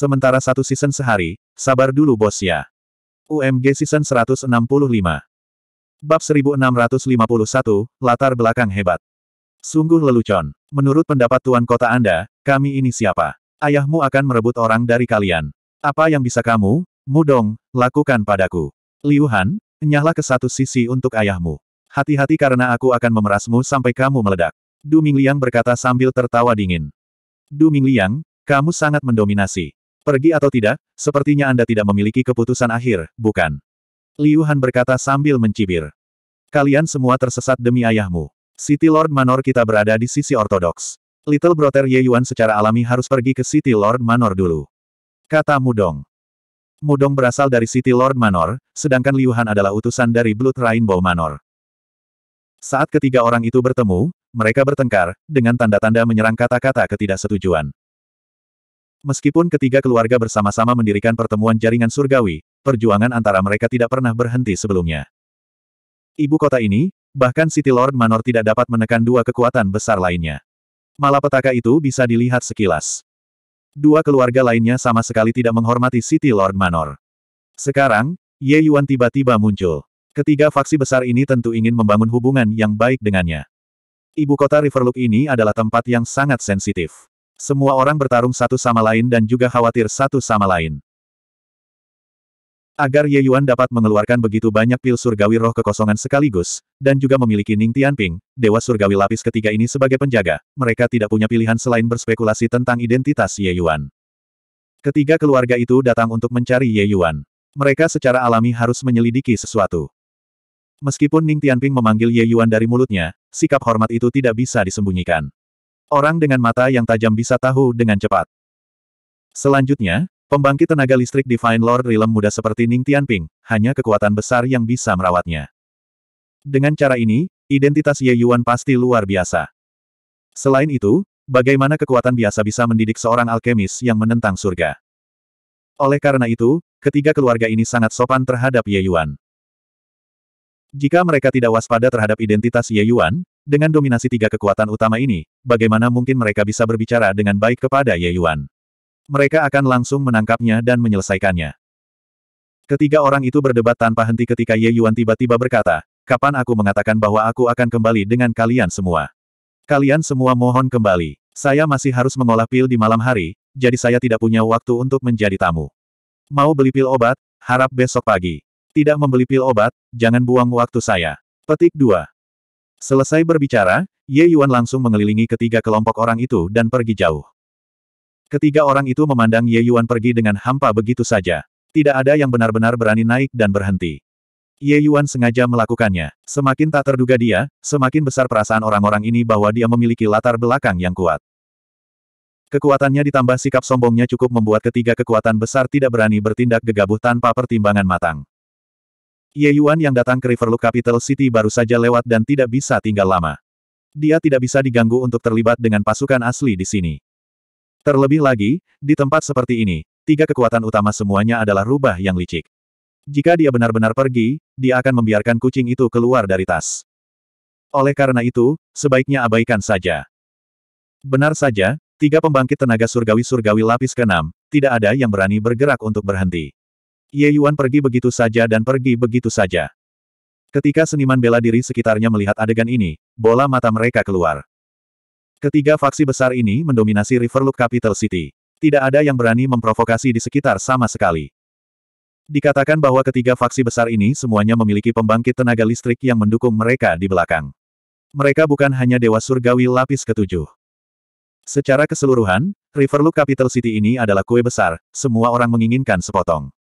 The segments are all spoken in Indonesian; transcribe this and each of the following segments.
Sementara satu season sehari, sabar dulu bos ya. UMG Season 165 Bab 1651, Latar Belakang Hebat Sungguh lelucon. Menurut pendapat Tuan Kota Anda, kami ini siapa? Ayahmu akan merebut orang dari kalian. Apa yang bisa kamu, Mudong, lakukan padaku? Liu Han, nyahlah ke satu sisi untuk ayahmu. Hati-hati karena aku akan memerasmu sampai kamu meledak. Du Mingliang berkata sambil tertawa dingin. Du Mingliang, kamu sangat mendominasi. Pergi atau tidak, sepertinya Anda tidak memiliki keputusan akhir, bukan? Liu Han berkata sambil mencibir. Kalian semua tersesat demi ayahmu. City Lord Manor kita berada di sisi ortodoks. Little Brother Ye Yuan secara alami harus pergi ke City Lord Manor dulu. Kata Mudong. Mudong berasal dari City Lord Manor, sedangkan Liu Han adalah utusan dari Blood Rainbow Manor. Saat ketiga orang itu bertemu, mereka bertengkar, dengan tanda-tanda menyerang kata-kata ketidaksetujuan. Meskipun ketiga keluarga bersama-sama mendirikan pertemuan jaringan surgawi, perjuangan antara mereka tidak pernah berhenti sebelumnya. Ibu kota ini, bahkan City Lord Manor tidak dapat menekan dua kekuatan besar lainnya. Malapetaka itu bisa dilihat sekilas. Dua keluarga lainnya sama sekali tidak menghormati City Lord Manor. Sekarang, Ye Yuan tiba-tiba muncul. Ketiga faksi besar ini tentu ingin membangun hubungan yang baik dengannya. Ibu kota Riverlook ini adalah tempat yang sangat sensitif. Semua orang bertarung satu sama lain dan juga khawatir satu sama lain. Agar Ye Yuan dapat mengeluarkan begitu banyak pil surgawi roh kekosongan sekaligus, dan juga memiliki Ning Tianping, Dewa Surgawi Lapis ketiga ini sebagai penjaga, mereka tidak punya pilihan selain berspekulasi tentang identitas Ye Yuan. Ketiga keluarga itu datang untuk mencari Ye Yuan. Mereka secara alami harus menyelidiki sesuatu. Meskipun Ning Tianping memanggil Ye Yuan dari mulutnya, sikap hormat itu tidak bisa disembunyikan. Orang dengan mata yang tajam bisa tahu dengan cepat. Selanjutnya, pembangkit tenaga listrik Divine Lord Realm muda seperti Ning Tianping, hanya kekuatan besar yang bisa merawatnya. Dengan cara ini, identitas Ye Yuan pasti luar biasa. Selain itu, bagaimana kekuatan biasa bisa mendidik seorang alkemis yang menentang surga? Oleh karena itu, ketiga keluarga ini sangat sopan terhadap Ye Yuan. Jika mereka tidak waspada terhadap identitas Ye Yuan, dengan dominasi tiga kekuatan utama ini, bagaimana mungkin mereka bisa berbicara dengan baik kepada Ye Yuan? Mereka akan langsung menangkapnya dan menyelesaikannya. Ketiga orang itu berdebat tanpa henti ketika Ye Yuan tiba-tiba berkata, kapan aku mengatakan bahwa aku akan kembali dengan kalian semua? Kalian semua mohon kembali. Saya masih harus mengolah pil di malam hari, jadi saya tidak punya waktu untuk menjadi tamu. Mau beli pil obat? Harap besok pagi. Tidak membeli pil obat, jangan buang waktu saya. Petik 2. Selesai berbicara, Ye Yuan langsung mengelilingi ketiga kelompok orang itu dan pergi jauh. Ketiga orang itu memandang Ye Yuan pergi dengan hampa begitu saja. Tidak ada yang benar-benar berani naik dan berhenti. Ye Yuan sengaja melakukannya. Semakin tak terduga dia, semakin besar perasaan orang-orang ini bahwa dia memiliki latar belakang yang kuat. Kekuatannya ditambah sikap sombongnya cukup membuat ketiga kekuatan besar tidak berani bertindak gegabah tanpa pertimbangan matang. Ye Yuan yang datang ke Riverlook Capital City baru saja lewat dan tidak bisa tinggal lama. Dia tidak bisa diganggu untuk terlibat dengan pasukan asli di sini. Terlebih lagi, di tempat seperti ini, tiga kekuatan utama semuanya adalah rubah yang licik. Jika dia benar-benar pergi, dia akan membiarkan kucing itu keluar dari tas. Oleh karena itu, sebaiknya abaikan saja. Benar saja, tiga pembangkit tenaga surgawi-surgawi lapis keenam, tidak ada yang berani bergerak untuk berhenti. Ye Yuan pergi begitu saja dan pergi begitu saja. Ketika seniman bela diri sekitarnya melihat adegan ini, bola mata mereka keluar. Ketiga faksi besar ini mendominasi Riverloop Capital City. Tidak ada yang berani memprovokasi di sekitar sama sekali. Dikatakan bahwa ketiga faksi besar ini semuanya memiliki pembangkit tenaga listrik yang mendukung mereka di belakang. Mereka bukan hanya dewa surgawi lapis ketujuh. Secara keseluruhan, Riverloop Capital City ini adalah kue besar, semua orang menginginkan sepotong.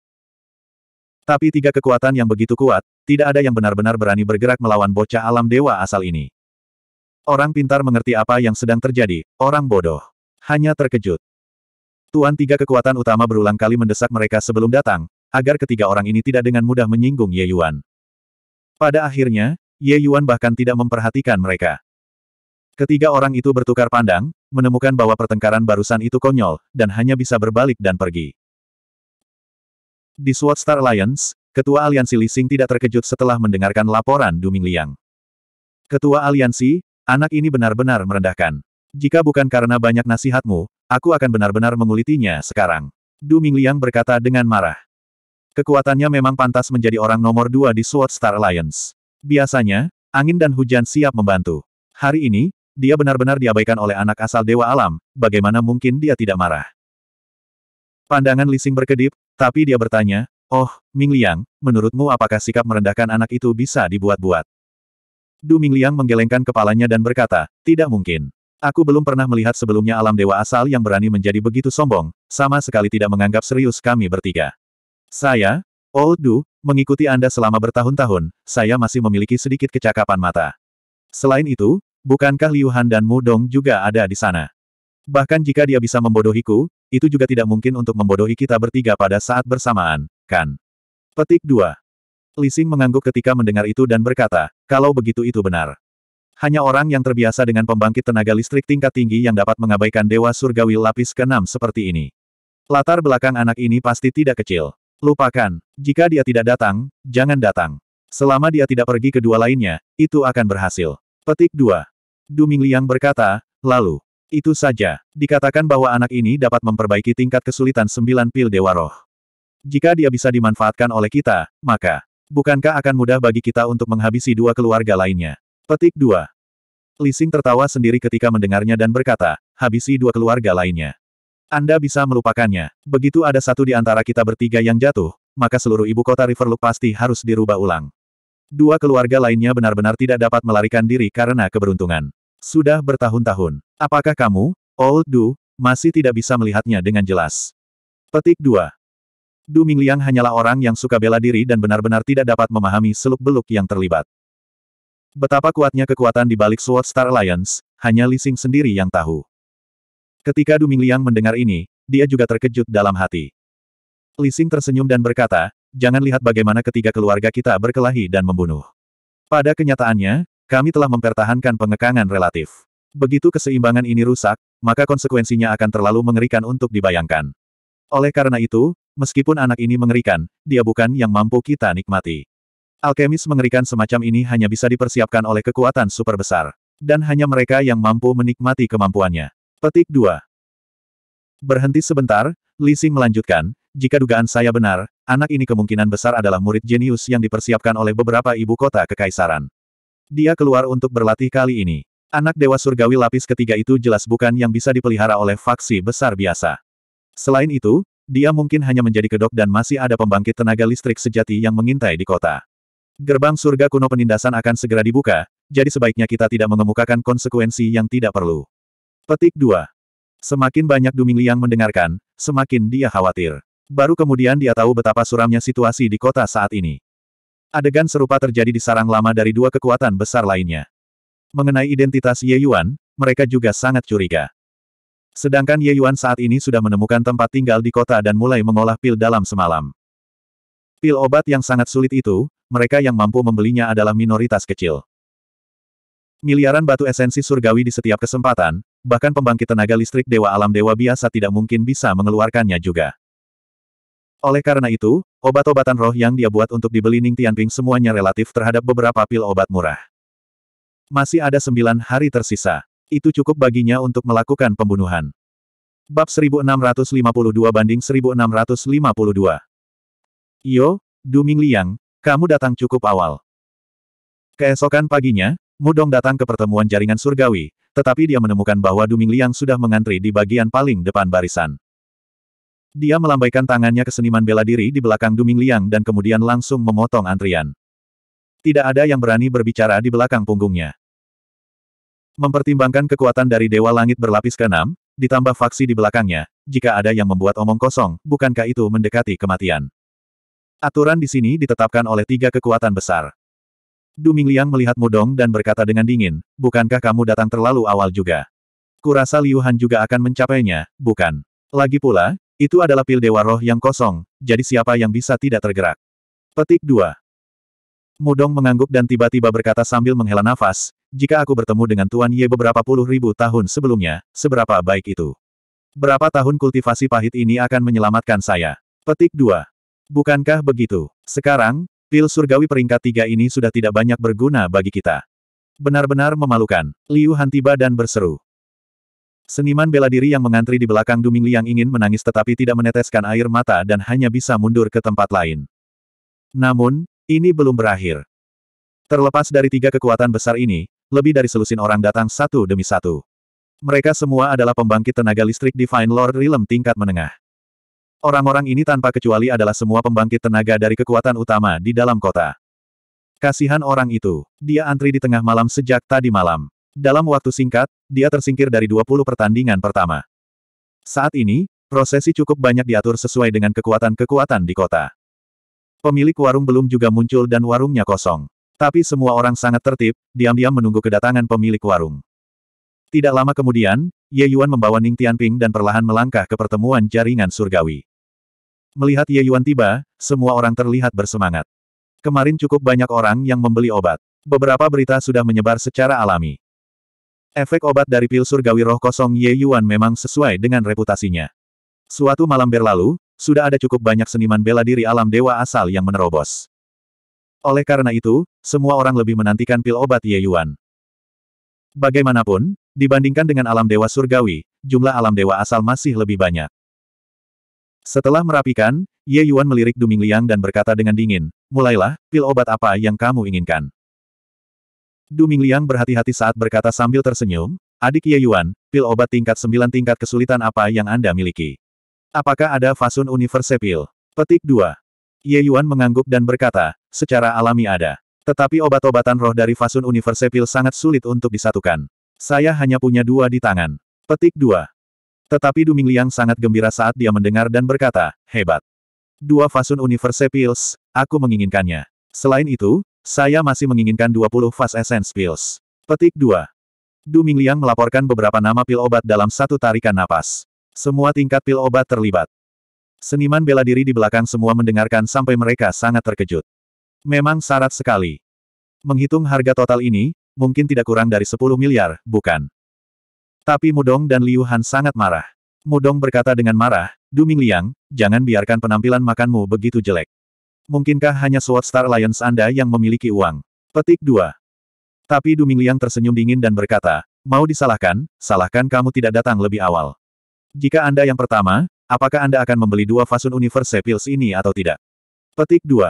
Tapi tiga kekuatan yang begitu kuat, tidak ada yang benar-benar berani bergerak melawan bocah alam dewa asal ini. Orang pintar mengerti apa yang sedang terjadi, orang bodoh. Hanya terkejut. Tuan tiga kekuatan utama berulang kali mendesak mereka sebelum datang, agar ketiga orang ini tidak dengan mudah menyinggung Ye Yuan. Pada akhirnya, Ye Yuan bahkan tidak memperhatikan mereka. Ketiga orang itu bertukar pandang, menemukan bahwa pertengkaran barusan itu konyol, dan hanya bisa berbalik dan pergi. Di Sword Star Alliance, Ketua Aliansi Lising tidak terkejut setelah mendengarkan laporan Duming Liang. Ketua Aliansi, anak ini benar-benar merendahkan. Jika bukan karena banyak nasihatmu, aku akan benar-benar mengulitinya sekarang. Duming Liang berkata dengan marah. Kekuatannya memang pantas menjadi orang nomor dua di Sword Star Alliance. Biasanya, angin dan hujan siap membantu. Hari ini, dia benar-benar diabaikan oleh anak asal Dewa Alam, bagaimana mungkin dia tidak marah. Pandangan Lising berkedip, tapi dia bertanya, Oh, Ming Liang, menurutmu apakah sikap merendahkan anak itu bisa dibuat-buat? Du Ming Liang menggelengkan kepalanya dan berkata, Tidak mungkin. Aku belum pernah melihat sebelumnya alam dewa asal yang berani menjadi begitu sombong, sama sekali tidak menganggap serius kami bertiga. Saya, Old oh, Du, mengikuti Anda selama bertahun-tahun, saya masih memiliki sedikit kecakapan mata. Selain itu, bukankah Liu Han dan Mu Dong juga ada di sana? Bahkan jika dia bisa membodohiku, itu juga tidak mungkin untuk membodohi kita bertiga pada saat bersamaan, kan? Petik 2. Lising mengangguk ketika mendengar itu dan berkata, kalau begitu itu benar. Hanya orang yang terbiasa dengan pembangkit tenaga listrik tingkat tinggi yang dapat mengabaikan dewa surgawi lapis ke-6 seperti ini. Latar belakang anak ini pasti tidak kecil. Lupakan, jika dia tidak datang, jangan datang. Selama dia tidak pergi ke dua lainnya, itu akan berhasil. Petik 2. Duming Liang berkata, lalu, itu saja, dikatakan bahwa anak ini dapat memperbaiki tingkat kesulitan sembilan pil Dewa Roh. Jika dia bisa dimanfaatkan oleh kita, maka, bukankah akan mudah bagi kita untuk menghabisi dua keluarga lainnya? Petik 2. Lising tertawa sendiri ketika mendengarnya dan berkata, habisi dua keluarga lainnya. Anda bisa melupakannya. Begitu ada satu di antara kita bertiga yang jatuh, maka seluruh ibu kota Riverloop pasti harus dirubah ulang. Dua keluarga lainnya benar-benar tidak dapat melarikan diri karena keberuntungan. Sudah bertahun-tahun. Apakah kamu, Old Du, masih tidak bisa melihatnya dengan jelas? Petik 2. Du Mingliang hanyalah orang yang suka bela diri dan benar-benar tidak dapat memahami seluk-beluk yang terlibat. Betapa kuatnya kekuatan di balik Sword Star Alliance, hanya Li Lising sendiri yang tahu. Ketika Du Mingliang mendengar ini, dia juga terkejut dalam hati. Li Lising tersenyum dan berkata, jangan lihat bagaimana ketiga keluarga kita berkelahi dan membunuh. Pada kenyataannya, kami telah mempertahankan pengekangan relatif. Begitu keseimbangan ini rusak, maka konsekuensinya akan terlalu mengerikan untuk dibayangkan. Oleh karena itu, meskipun anak ini mengerikan, dia bukan yang mampu kita nikmati. Alkemis mengerikan semacam ini hanya bisa dipersiapkan oleh kekuatan super besar. Dan hanya mereka yang mampu menikmati kemampuannya. Petik 2. Berhenti sebentar, Lising melanjutkan, jika dugaan saya benar, anak ini kemungkinan besar adalah murid jenius yang dipersiapkan oleh beberapa ibu kota kekaisaran. Dia keluar untuk berlatih kali ini. Anak Dewa Surgawi lapis ketiga itu jelas bukan yang bisa dipelihara oleh faksi besar biasa. Selain itu, dia mungkin hanya menjadi kedok dan masih ada pembangkit tenaga listrik sejati yang mengintai di kota. Gerbang surga kuno penindasan akan segera dibuka, jadi sebaiknya kita tidak mengemukakan konsekuensi yang tidak perlu. Petik 2. Semakin banyak Duming Liang mendengarkan, semakin dia khawatir. Baru kemudian dia tahu betapa suramnya situasi di kota saat ini. Adegan serupa terjadi di sarang lama dari dua kekuatan besar lainnya. Mengenai identitas Ye Yuan, mereka juga sangat curiga. Sedangkan Ye Yuan saat ini sudah menemukan tempat tinggal di kota dan mulai mengolah pil dalam semalam. Pil obat yang sangat sulit itu, mereka yang mampu membelinya adalah minoritas kecil. Miliaran batu esensi surgawi di setiap kesempatan, bahkan pembangkit tenaga listrik dewa alam dewa biasa tidak mungkin bisa mengeluarkannya juga. Oleh karena itu, Obat-obatan roh yang dia buat untuk dibeli Ning Tianping semuanya relatif terhadap beberapa pil obat murah. Masih ada sembilan hari tersisa. Itu cukup baginya untuk melakukan pembunuhan. Bab 1652 banding 1652. Yo, Ming Liang, kamu datang cukup awal. Keesokan paginya, Mudong datang ke pertemuan jaringan surgawi, tetapi dia menemukan bahwa Ming Liang sudah mengantri di bagian paling depan barisan. Dia melambaikan tangannya ke seniman bela diri di belakang Duming Liang dan kemudian langsung memotong antrian. Tidak ada yang berani berbicara di belakang punggungnya. Mempertimbangkan kekuatan dari Dewa Langit berlapis ke-6, ditambah faksi di belakangnya, jika ada yang membuat omong kosong, bukankah itu mendekati kematian? Aturan di sini ditetapkan oleh tiga kekuatan besar. Duming Liang melihat Mudong dan berkata dengan dingin, bukankah kamu datang terlalu awal juga? Kurasa Liu Han juga akan mencapainya, bukan? Lagi pula, itu adalah pil dewa roh yang kosong, jadi siapa yang bisa tidak tergerak? Petik 2. Mudong mengangguk dan tiba-tiba berkata sambil menghela nafas, jika aku bertemu dengan Tuan Ye beberapa puluh ribu tahun sebelumnya, seberapa baik itu? Berapa tahun kultivasi pahit ini akan menyelamatkan saya? Petik 2. Bukankah begitu? Sekarang, pil surgawi peringkat tiga ini sudah tidak banyak berguna bagi kita. Benar-benar memalukan. Liu Han tiba dan berseru. Seniman bela diri yang mengantri di belakang Duming Liang ingin menangis tetapi tidak meneteskan air mata dan hanya bisa mundur ke tempat lain. Namun, ini belum berakhir. Terlepas dari tiga kekuatan besar ini, lebih dari selusin orang datang satu demi satu. Mereka semua adalah pembangkit tenaga listrik Divine Lord Realm tingkat menengah. Orang-orang ini tanpa kecuali adalah semua pembangkit tenaga dari kekuatan utama di dalam kota. Kasihan orang itu, dia antri di tengah malam sejak tadi malam. Dalam waktu singkat, dia tersingkir dari 20 pertandingan pertama. Saat ini, prosesi cukup banyak diatur sesuai dengan kekuatan-kekuatan di kota. Pemilik warung belum juga muncul dan warungnya kosong. Tapi semua orang sangat tertib, diam-diam menunggu kedatangan pemilik warung. Tidak lama kemudian, Ye Yuan membawa Ning Tianping dan perlahan melangkah ke pertemuan jaringan surgawi. Melihat Ye Yuan tiba, semua orang terlihat bersemangat. Kemarin cukup banyak orang yang membeli obat. Beberapa berita sudah menyebar secara alami. Efek obat dari pil surgawi roh kosong Ye Yuan memang sesuai dengan reputasinya. Suatu malam berlalu, sudah ada cukup banyak seniman bela diri alam dewa asal yang menerobos. Oleh karena itu, semua orang lebih menantikan pil obat Ye Yuan. Bagaimanapun, dibandingkan dengan alam dewa surgawi, jumlah alam dewa asal masih lebih banyak. Setelah merapikan, Ye Yuan melirik Duming Liang dan berkata dengan dingin, mulailah, pil obat apa yang kamu inginkan. Du Mingliang berhati-hati saat berkata sambil tersenyum, Adik Ye Yuan, pil obat tingkat 9 tingkat kesulitan apa yang Anda miliki? Apakah ada fasun universe pil? Petik 2. Ye Yuan mengangguk dan berkata, secara alami ada. Tetapi obat-obatan roh dari fasun universe pil sangat sulit untuk disatukan. Saya hanya punya dua di tangan. Petik 2. Tetapi Duming Liang sangat gembira saat dia mendengar dan berkata, hebat. Dua fasun universe pills, aku menginginkannya. Selain itu, saya masih menginginkan 20 fast Essence Pills. Petik 2. Du Mingliang melaporkan beberapa nama pil obat dalam satu tarikan napas. Semua tingkat pil obat terlibat. Seniman bela diri di belakang semua mendengarkan sampai mereka sangat terkejut. Memang syarat sekali. Menghitung harga total ini, mungkin tidak kurang dari 10 miliar, bukan? Tapi Mudong dan Liu Han sangat marah. Mudong berkata dengan marah, Du Mingliang, jangan biarkan penampilan makanmu begitu jelek. Mungkinkah hanya Sword Star Alliance Anda yang memiliki uang? Petik 2. Tapi Duming Liang tersenyum dingin dan berkata, mau disalahkan, salahkan kamu tidak datang lebih awal. Jika Anda yang pertama, apakah Anda akan membeli dua fasun Universe Pills ini atau tidak? Petik 2.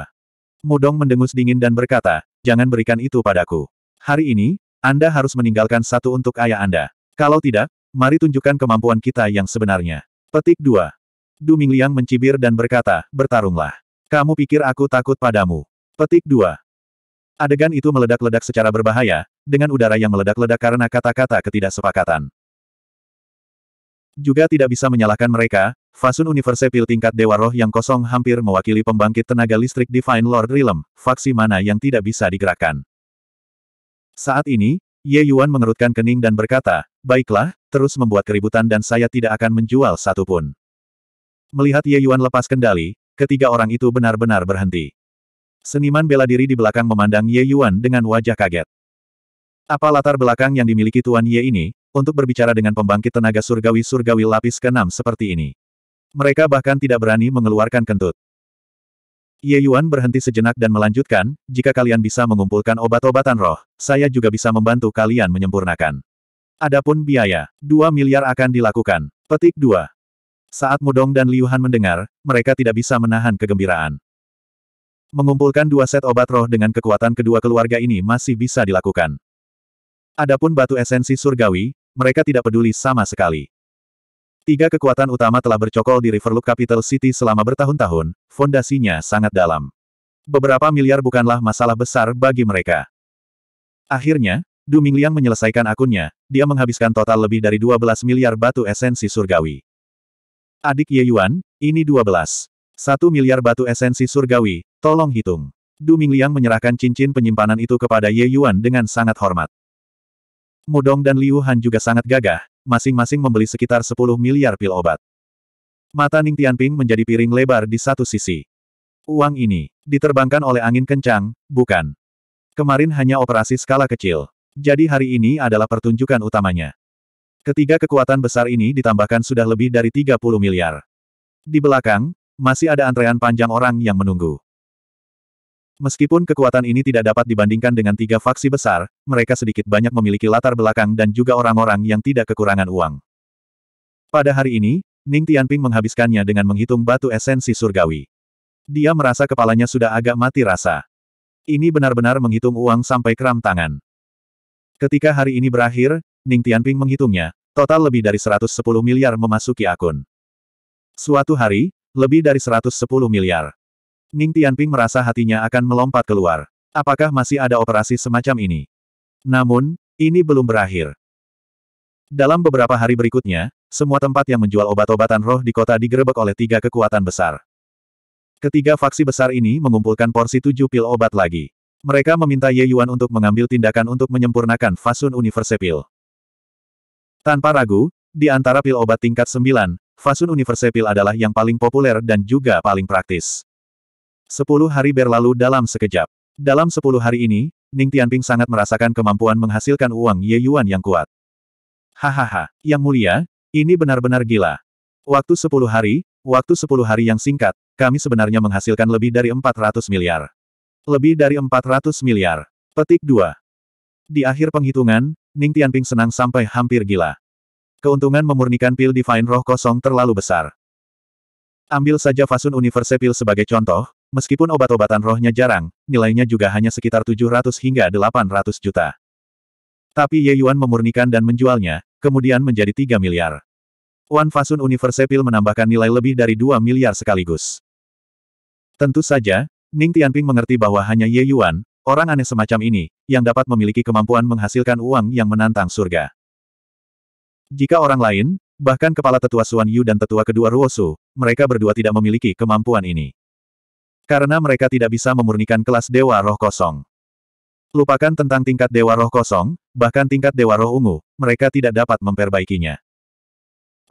Mudong mendengus dingin dan berkata, jangan berikan itu padaku. Hari ini, Anda harus meninggalkan satu untuk ayah Anda. Kalau tidak, mari tunjukkan kemampuan kita yang sebenarnya. Petik 2. Duming Liang mencibir dan berkata, bertarunglah. Kamu pikir aku takut padamu? Petik 2. Adegan itu meledak-ledak secara berbahaya, dengan udara yang meledak-ledak karena kata-kata ketidaksepakatan. Juga tidak bisa menyalahkan mereka, Fasun Universe Pil tingkat Dewa Roh yang kosong hampir mewakili pembangkit tenaga listrik Divine Lord Realm, faksi mana yang tidak bisa digerakkan. Saat ini, Ye Yuan mengerutkan kening dan berkata, Baiklah, terus membuat keributan dan saya tidak akan menjual satupun. Melihat Ye Yuan lepas kendali, Ketiga orang itu benar-benar berhenti. Seniman bela diri di belakang memandang Ye Yuan dengan wajah kaget. Apa latar belakang yang dimiliki Tuan Ye ini, untuk berbicara dengan pembangkit tenaga surgawi-surgawi lapis ke-6 seperti ini? Mereka bahkan tidak berani mengeluarkan kentut. Ye Yuan berhenti sejenak dan melanjutkan, jika kalian bisa mengumpulkan obat-obatan roh, saya juga bisa membantu kalian menyempurnakan. Adapun biaya, 2 miliar akan dilakukan. Petik 2. Saat Mudong dan Liu mendengar, mereka tidak bisa menahan kegembiraan. Mengumpulkan dua set obat roh dengan kekuatan kedua keluarga ini masih bisa dilakukan. Adapun batu esensi surgawi, mereka tidak peduli sama sekali. Tiga kekuatan utama telah bercokol di Riverloop Capital City selama bertahun-tahun, fondasinya sangat dalam. Beberapa miliar bukanlah masalah besar bagi mereka. Akhirnya, Du Mingliang menyelesaikan akunnya, dia menghabiskan total lebih dari 12 miliar batu esensi surgawi. Adik Ye Yuan, ini 12. Satu miliar batu esensi surgawi, tolong hitung. Du Mingliang menyerahkan cincin penyimpanan itu kepada Ye Yuan dengan sangat hormat. Mudong dan Liu Han juga sangat gagah, masing-masing membeli sekitar 10 miliar pil obat. Mata Ning Tianping menjadi piring lebar di satu sisi. Uang ini, diterbangkan oleh angin kencang, bukan. Kemarin hanya operasi skala kecil. Jadi hari ini adalah pertunjukan utamanya. Ketiga kekuatan besar ini ditambahkan sudah lebih dari 30 miliar. Di belakang, masih ada antrean panjang orang yang menunggu. Meskipun kekuatan ini tidak dapat dibandingkan dengan tiga faksi besar, mereka sedikit banyak memiliki latar belakang dan juga orang-orang yang tidak kekurangan uang. Pada hari ini, Ning Tianping menghabiskannya dengan menghitung batu esensi surgawi. Dia merasa kepalanya sudah agak mati rasa. Ini benar-benar menghitung uang sampai kram tangan. Ketika hari ini berakhir, Ning Tianping menghitungnya, total lebih dari 110 miliar memasuki akun. Suatu hari, lebih dari 110 miliar. Ning Tianping merasa hatinya akan melompat keluar. Apakah masih ada operasi semacam ini? Namun, ini belum berakhir. Dalam beberapa hari berikutnya, semua tempat yang menjual obat-obatan roh di kota digerebek oleh tiga kekuatan besar. Ketiga faksi besar ini mengumpulkan porsi tujuh pil obat lagi. Mereka meminta Ye Yuan untuk mengambil tindakan untuk menyempurnakan fasun universe pil. Tanpa ragu, di antara pil obat tingkat 9, Fasun Universe Pil adalah yang paling populer dan juga paling praktis. Sepuluh hari berlalu dalam sekejap. Dalam sepuluh hari ini, Ning Tianping sangat merasakan kemampuan menghasilkan uang Ye Yuan yang kuat. Hahaha, yang mulia, ini benar-benar gila. Waktu sepuluh hari, waktu sepuluh hari yang singkat, kami sebenarnya menghasilkan lebih dari 400 miliar. Lebih dari 400 miliar. Petik 2. Di akhir penghitungan, Ning Tianping senang sampai hampir gila. Keuntungan memurnikan pil Divine Roh kosong terlalu besar. Ambil saja Fasun Universe Pil sebagai contoh, meskipun obat-obatan rohnya jarang, nilainya juga hanya sekitar 700 hingga 800 juta. Tapi Ye Yuan memurnikan dan menjualnya, kemudian menjadi 3 miliar. Wan Fasun Universe Pil menambahkan nilai lebih dari 2 miliar sekaligus. Tentu saja, Ning Tianping mengerti bahwa hanya Ye Yuan, Orang aneh semacam ini, yang dapat memiliki kemampuan menghasilkan uang yang menantang surga. Jika orang lain, bahkan kepala tetua Suan Yu dan tetua kedua Ruosu, mereka berdua tidak memiliki kemampuan ini. Karena mereka tidak bisa memurnikan kelas Dewa Roh Kosong. Lupakan tentang tingkat Dewa Roh Kosong, bahkan tingkat Dewa Roh Ungu, mereka tidak dapat memperbaikinya.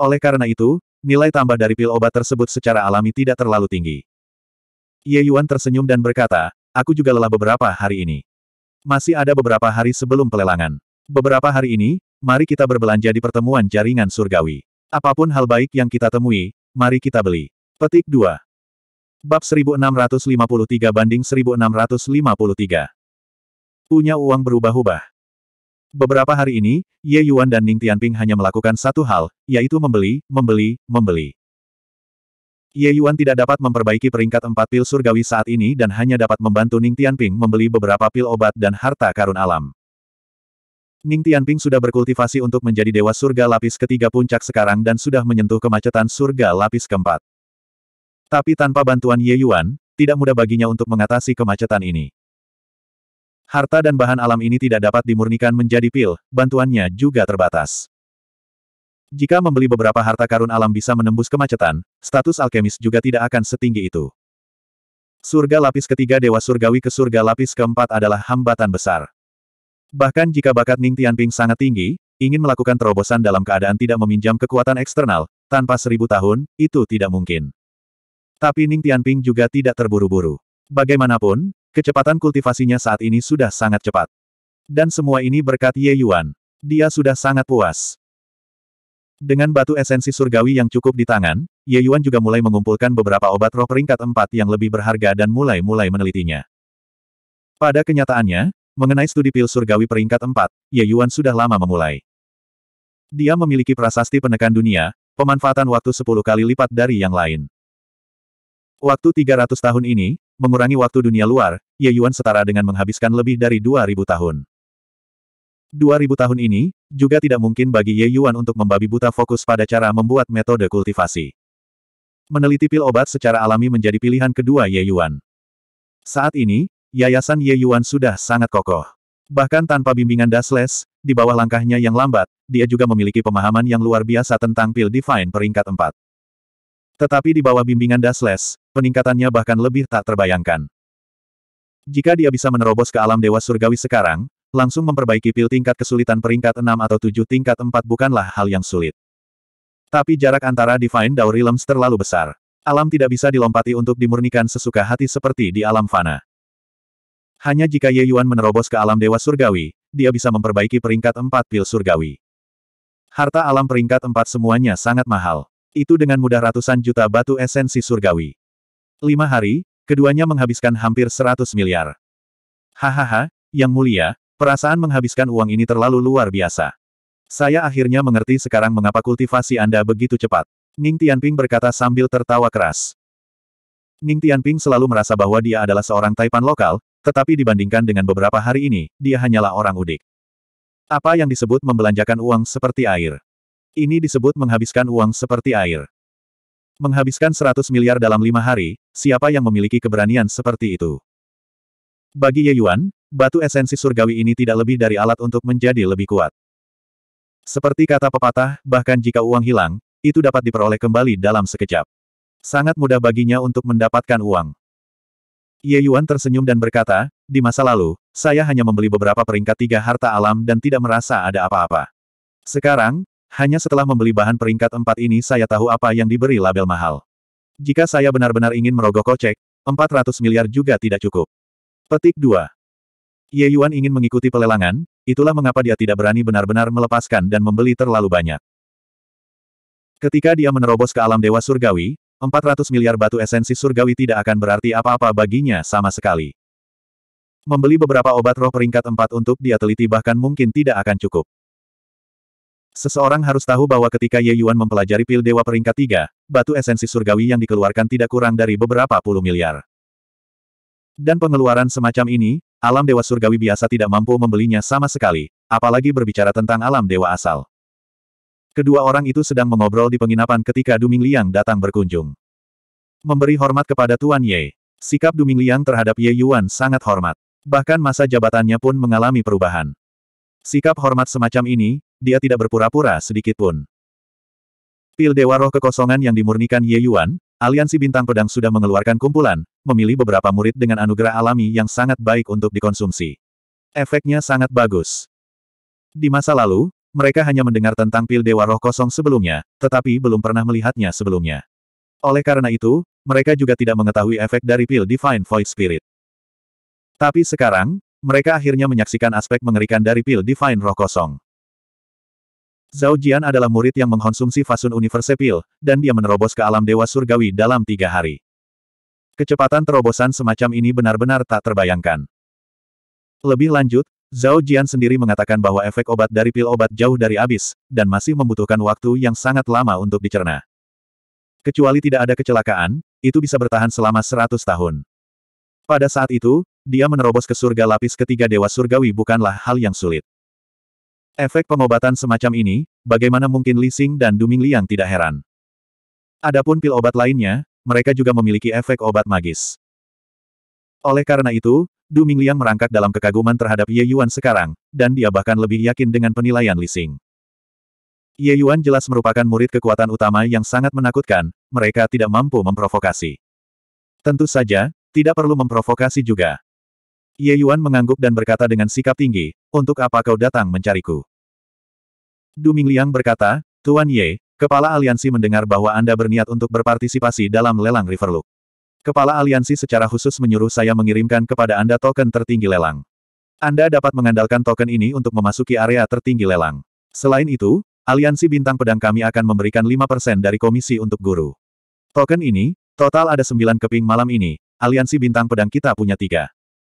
Oleh karena itu, nilai tambah dari pil obat tersebut secara alami tidak terlalu tinggi. Ye Yuan tersenyum dan berkata, Aku juga lelah beberapa hari ini. Masih ada beberapa hari sebelum pelelangan. Beberapa hari ini, mari kita berbelanja di pertemuan jaringan surgawi. Apapun hal baik yang kita temui, mari kita beli. Petik 2. Bab 1653 banding 1653. Punya uang berubah-ubah. Beberapa hari ini, Ye Yuan dan Ning Tianping hanya melakukan satu hal, yaitu membeli, membeli, membeli. Ye Yuan tidak dapat memperbaiki peringkat empat pil surgawi saat ini dan hanya dapat membantu Ning Tianping membeli beberapa pil obat dan harta karun alam. Ning Tianping sudah berkultivasi untuk menjadi dewa surga lapis ketiga puncak sekarang dan sudah menyentuh kemacetan surga lapis keempat. Tapi tanpa bantuan Ye Yuan, tidak mudah baginya untuk mengatasi kemacetan ini. Harta dan bahan alam ini tidak dapat dimurnikan menjadi pil, bantuannya juga terbatas. Jika membeli beberapa harta karun alam bisa menembus kemacetan, status alkemis juga tidak akan setinggi itu. Surga lapis ketiga Dewa Surgawi ke surga lapis keempat adalah hambatan besar. Bahkan jika bakat Ning Tianping sangat tinggi, ingin melakukan terobosan dalam keadaan tidak meminjam kekuatan eksternal, tanpa seribu tahun, itu tidak mungkin. Tapi Ning Tianping juga tidak terburu-buru. Bagaimanapun, kecepatan kultivasinya saat ini sudah sangat cepat. Dan semua ini berkat Ye Yuan. Dia sudah sangat puas. Dengan batu esensi surgawi yang cukup di tangan, Ye Yuan juga mulai mengumpulkan beberapa obat roh peringkat empat yang lebih berharga dan mulai-mulai menelitinya. Pada kenyataannya, mengenai studi pil surgawi peringkat empat, Ye Yuan sudah lama memulai. Dia memiliki prasasti penekan dunia, pemanfaatan waktu 10 kali lipat dari yang lain. Waktu 300 tahun ini, mengurangi waktu dunia luar, Ye Yuan setara dengan menghabiskan lebih dari 2000 tahun. 2000 tahun ini, juga tidak mungkin bagi Ye Yuan untuk membabi buta fokus pada cara membuat metode kultivasi. Meneliti pil obat secara alami menjadi pilihan kedua Ye Yuan. Saat ini, yayasan Ye Yuan sudah sangat kokoh. Bahkan tanpa bimbingan Dasles, di bawah langkahnya yang lambat, dia juga memiliki pemahaman yang luar biasa tentang pil divine peringkat 4. Tetapi di bawah bimbingan Dasles, peningkatannya bahkan lebih tak terbayangkan. Jika dia bisa menerobos ke alam dewa surgawi sekarang, langsung memperbaiki pil tingkat kesulitan peringkat 6 atau 7 tingkat 4 bukanlah hal yang sulit. Tapi jarak antara Divine Dao Realms terlalu besar. Alam tidak bisa dilompati untuk dimurnikan sesuka hati seperti di alam fana. Hanya jika Ye Yuan menerobos ke alam dewa surgawi, dia bisa memperbaiki peringkat 4 pil surgawi. Harta alam peringkat 4 semuanya sangat mahal. Itu dengan mudah ratusan juta batu esensi surgawi. Lima hari, keduanya menghabiskan hampir 100 miliar. Hahaha, yang mulia, Perasaan menghabiskan uang ini terlalu luar biasa. Saya akhirnya mengerti sekarang mengapa kultivasi Anda begitu cepat. Ning Tianping berkata sambil tertawa keras. Ning Tianping selalu merasa bahwa dia adalah seorang Taipan lokal, tetapi dibandingkan dengan beberapa hari ini, dia hanyalah orang udik. Apa yang disebut membelanjakan uang seperti air? Ini disebut menghabiskan uang seperti air. Menghabiskan 100 miliar dalam lima hari, siapa yang memiliki keberanian seperti itu? Bagi Ye Yuan, Batu esensi surgawi ini tidak lebih dari alat untuk menjadi lebih kuat. Seperti kata pepatah, bahkan jika uang hilang, itu dapat diperoleh kembali dalam sekejap. Sangat mudah baginya untuk mendapatkan uang. Ye Yuan tersenyum dan berkata, di masa lalu, saya hanya membeli beberapa peringkat tiga harta alam dan tidak merasa ada apa-apa. Sekarang, hanya setelah membeli bahan peringkat empat ini saya tahu apa yang diberi label mahal. Jika saya benar-benar ingin merogoh kocek, 400 miliar juga tidak cukup. Petik 2. Ye Yuan ingin mengikuti pelelangan, itulah mengapa dia tidak berani benar-benar melepaskan dan membeli terlalu banyak. Ketika dia menerobos ke alam dewa surgawi, 400 miliar batu esensi surgawi tidak akan berarti apa-apa baginya sama sekali. Membeli beberapa obat roh peringkat 4 untuk dia teliti bahkan mungkin tidak akan cukup. Seseorang harus tahu bahwa ketika Ye Yuan mempelajari pil dewa peringkat tiga, batu esensi surgawi yang dikeluarkan tidak kurang dari beberapa puluh miliar. Dan pengeluaran semacam ini, alam dewa surgawi biasa tidak mampu membelinya sama sekali, apalagi berbicara tentang alam dewa asal. Kedua orang itu sedang mengobrol di penginapan ketika Duming Liang datang berkunjung. Memberi hormat kepada Tuan Ye. Sikap Duming Liang terhadap Ye Yuan sangat hormat. Bahkan masa jabatannya pun mengalami perubahan. Sikap hormat semacam ini, dia tidak berpura-pura sedikitpun. Pil Dewa Roh Kekosongan yang dimurnikan Ye Yuan, Aliansi Bintang Pedang sudah mengeluarkan kumpulan, memilih beberapa murid dengan anugerah alami yang sangat baik untuk dikonsumsi. Efeknya sangat bagus. Di masa lalu, mereka hanya mendengar tentang pil Dewa Roh Kosong sebelumnya, tetapi belum pernah melihatnya sebelumnya. Oleh karena itu, mereka juga tidak mengetahui efek dari pil Divine Void Spirit. Tapi sekarang, mereka akhirnya menyaksikan aspek mengerikan dari pil Divine Roh Kosong. Zhao Jian adalah murid yang mengkonsumsi fasun universe pil, dan dia menerobos ke alam dewa surgawi dalam tiga hari. Kecepatan terobosan semacam ini benar-benar tak terbayangkan. Lebih lanjut, Zhao Jian sendiri mengatakan bahwa efek obat dari pil obat jauh dari abis, dan masih membutuhkan waktu yang sangat lama untuk dicerna. Kecuali tidak ada kecelakaan, itu bisa bertahan selama 100 tahun. Pada saat itu, dia menerobos ke surga lapis ketiga Dewa Surgawi bukanlah hal yang sulit. Efek pengobatan semacam ini, bagaimana mungkin Li Xing dan Duming Liang tidak heran. Adapun pil obat lainnya, mereka juga memiliki efek obat magis. Oleh karena itu, Duming Liang merangkak dalam kekaguman terhadap Ye Yuan sekarang, dan dia bahkan lebih yakin dengan penilaian Li Xing. Ye Yuan jelas merupakan murid kekuatan utama yang sangat menakutkan, mereka tidak mampu memprovokasi. Tentu saja, tidak perlu memprovokasi juga. Ye Yuan mengangguk dan berkata dengan sikap tinggi, untuk apa kau datang mencariku? Duming Liang berkata, Tuan Ye, Kepala Aliansi mendengar bahwa Anda berniat untuk berpartisipasi dalam lelang Riverlook. Kepala Aliansi secara khusus menyuruh saya mengirimkan kepada Anda token tertinggi lelang. Anda dapat mengandalkan token ini untuk memasuki area tertinggi lelang. Selain itu, Aliansi Bintang Pedang kami akan memberikan 5% dari komisi untuk guru. Token ini, total ada 9 keping malam ini, Aliansi Bintang Pedang kita punya 3.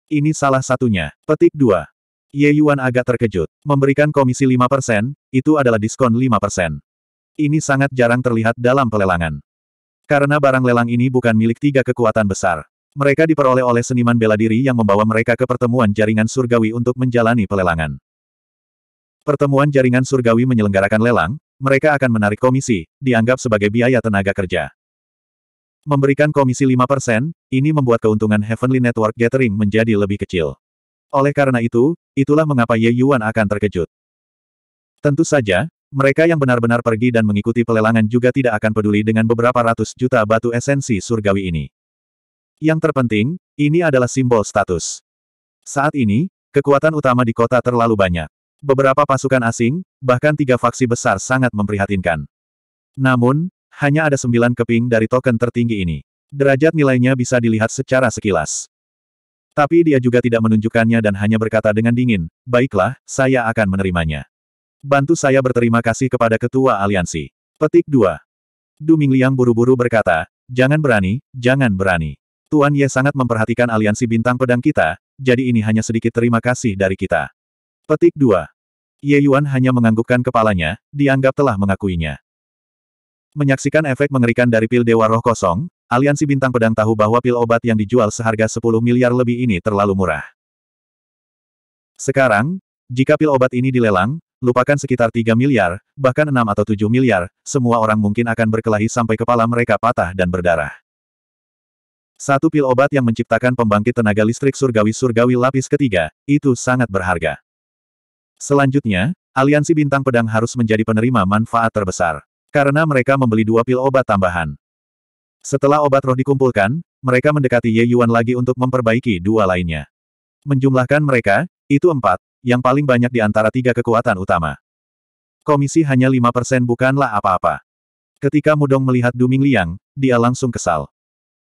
Ini salah satunya. Petik 2. Ye Yuan agak terkejut. Memberikan komisi 5%, itu adalah diskon 5%. Ini sangat jarang terlihat dalam pelelangan. Karena barang lelang ini bukan milik tiga kekuatan besar. Mereka diperoleh oleh seniman bela diri yang membawa mereka ke pertemuan jaringan surgawi untuk menjalani pelelangan. Pertemuan jaringan surgawi menyelenggarakan lelang, mereka akan menarik komisi, dianggap sebagai biaya tenaga kerja memberikan komisi 5%, ini membuat keuntungan Heavenly Network Gathering menjadi lebih kecil. Oleh karena itu, itulah mengapa Ye Yuan akan terkejut. Tentu saja, mereka yang benar-benar pergi dan mengikuti pelelangan juga tidak akan peduli dengan beberapa ratus juta batu esensi surgawi ini. Yang terpenting, ini adalah simbol status. Saat ini, kekuatan utama di kota terlalu banyak. Beberapa pasukan asing, bahkan tiga faksi besar sangat memprihatinkan. Namun, hanya ada sembilan keping dari token tertinggi ini. Derajat nilainya bisa dilihat secara sekilas. Tapi dia juga tidak menunjukkannya dan hanya berkata dengan dingin, baiklah, saya akan menerimanya. Bantu saya berterima kasih kepada Ketua Aliansi. Petik 2. Duming Liang buru-buru berkata, jangan berani, jangan berani. Tuan Ye sangat memperhatikan aliansi bintang pedang kita, jadi ini hanya sedikit terima kasih dari kita. Petik 2. Ye Yuan hanya menganggukkan kepalanya, dianggap telah mengakuinya. Menyaksikan efek mengerikan dari pil Dewa Roh Kosong, aliansi bintang pedang tahu bahwa pil obat yang dijual seharga 10 miliar lebih ini terlalu murah. Sekarang, jika pil obat ini dilelang, lupakan sekitar 3 miliar, bahkan 6 atau 7 miliar, semua orang mungkin akan berkelahi sampai kepala mereka patah dan berdarah. Satu pil obat yang menciptakan pembangkit tenaga listrik surgawi-surgawi lapis ketiga, itu sangat berharga. Selanjutnya, aliansi bintang pedang harus menjadi penerima manfaat terbesar. Karena mereka membeli dua pil obat tambahan. Setelah obat roh dikumpulkan, mereka mendekati Ye Yuan lagi untuk memperbaiki dua lainnya. Menjumlahkan mereka, itu empat, yang paling banyak di antara tiga kekuatan utama. Komisi hanya 5% bukanlah apa-apa. Ketika Mudong melihat Duming Liang, dia langsung kesal.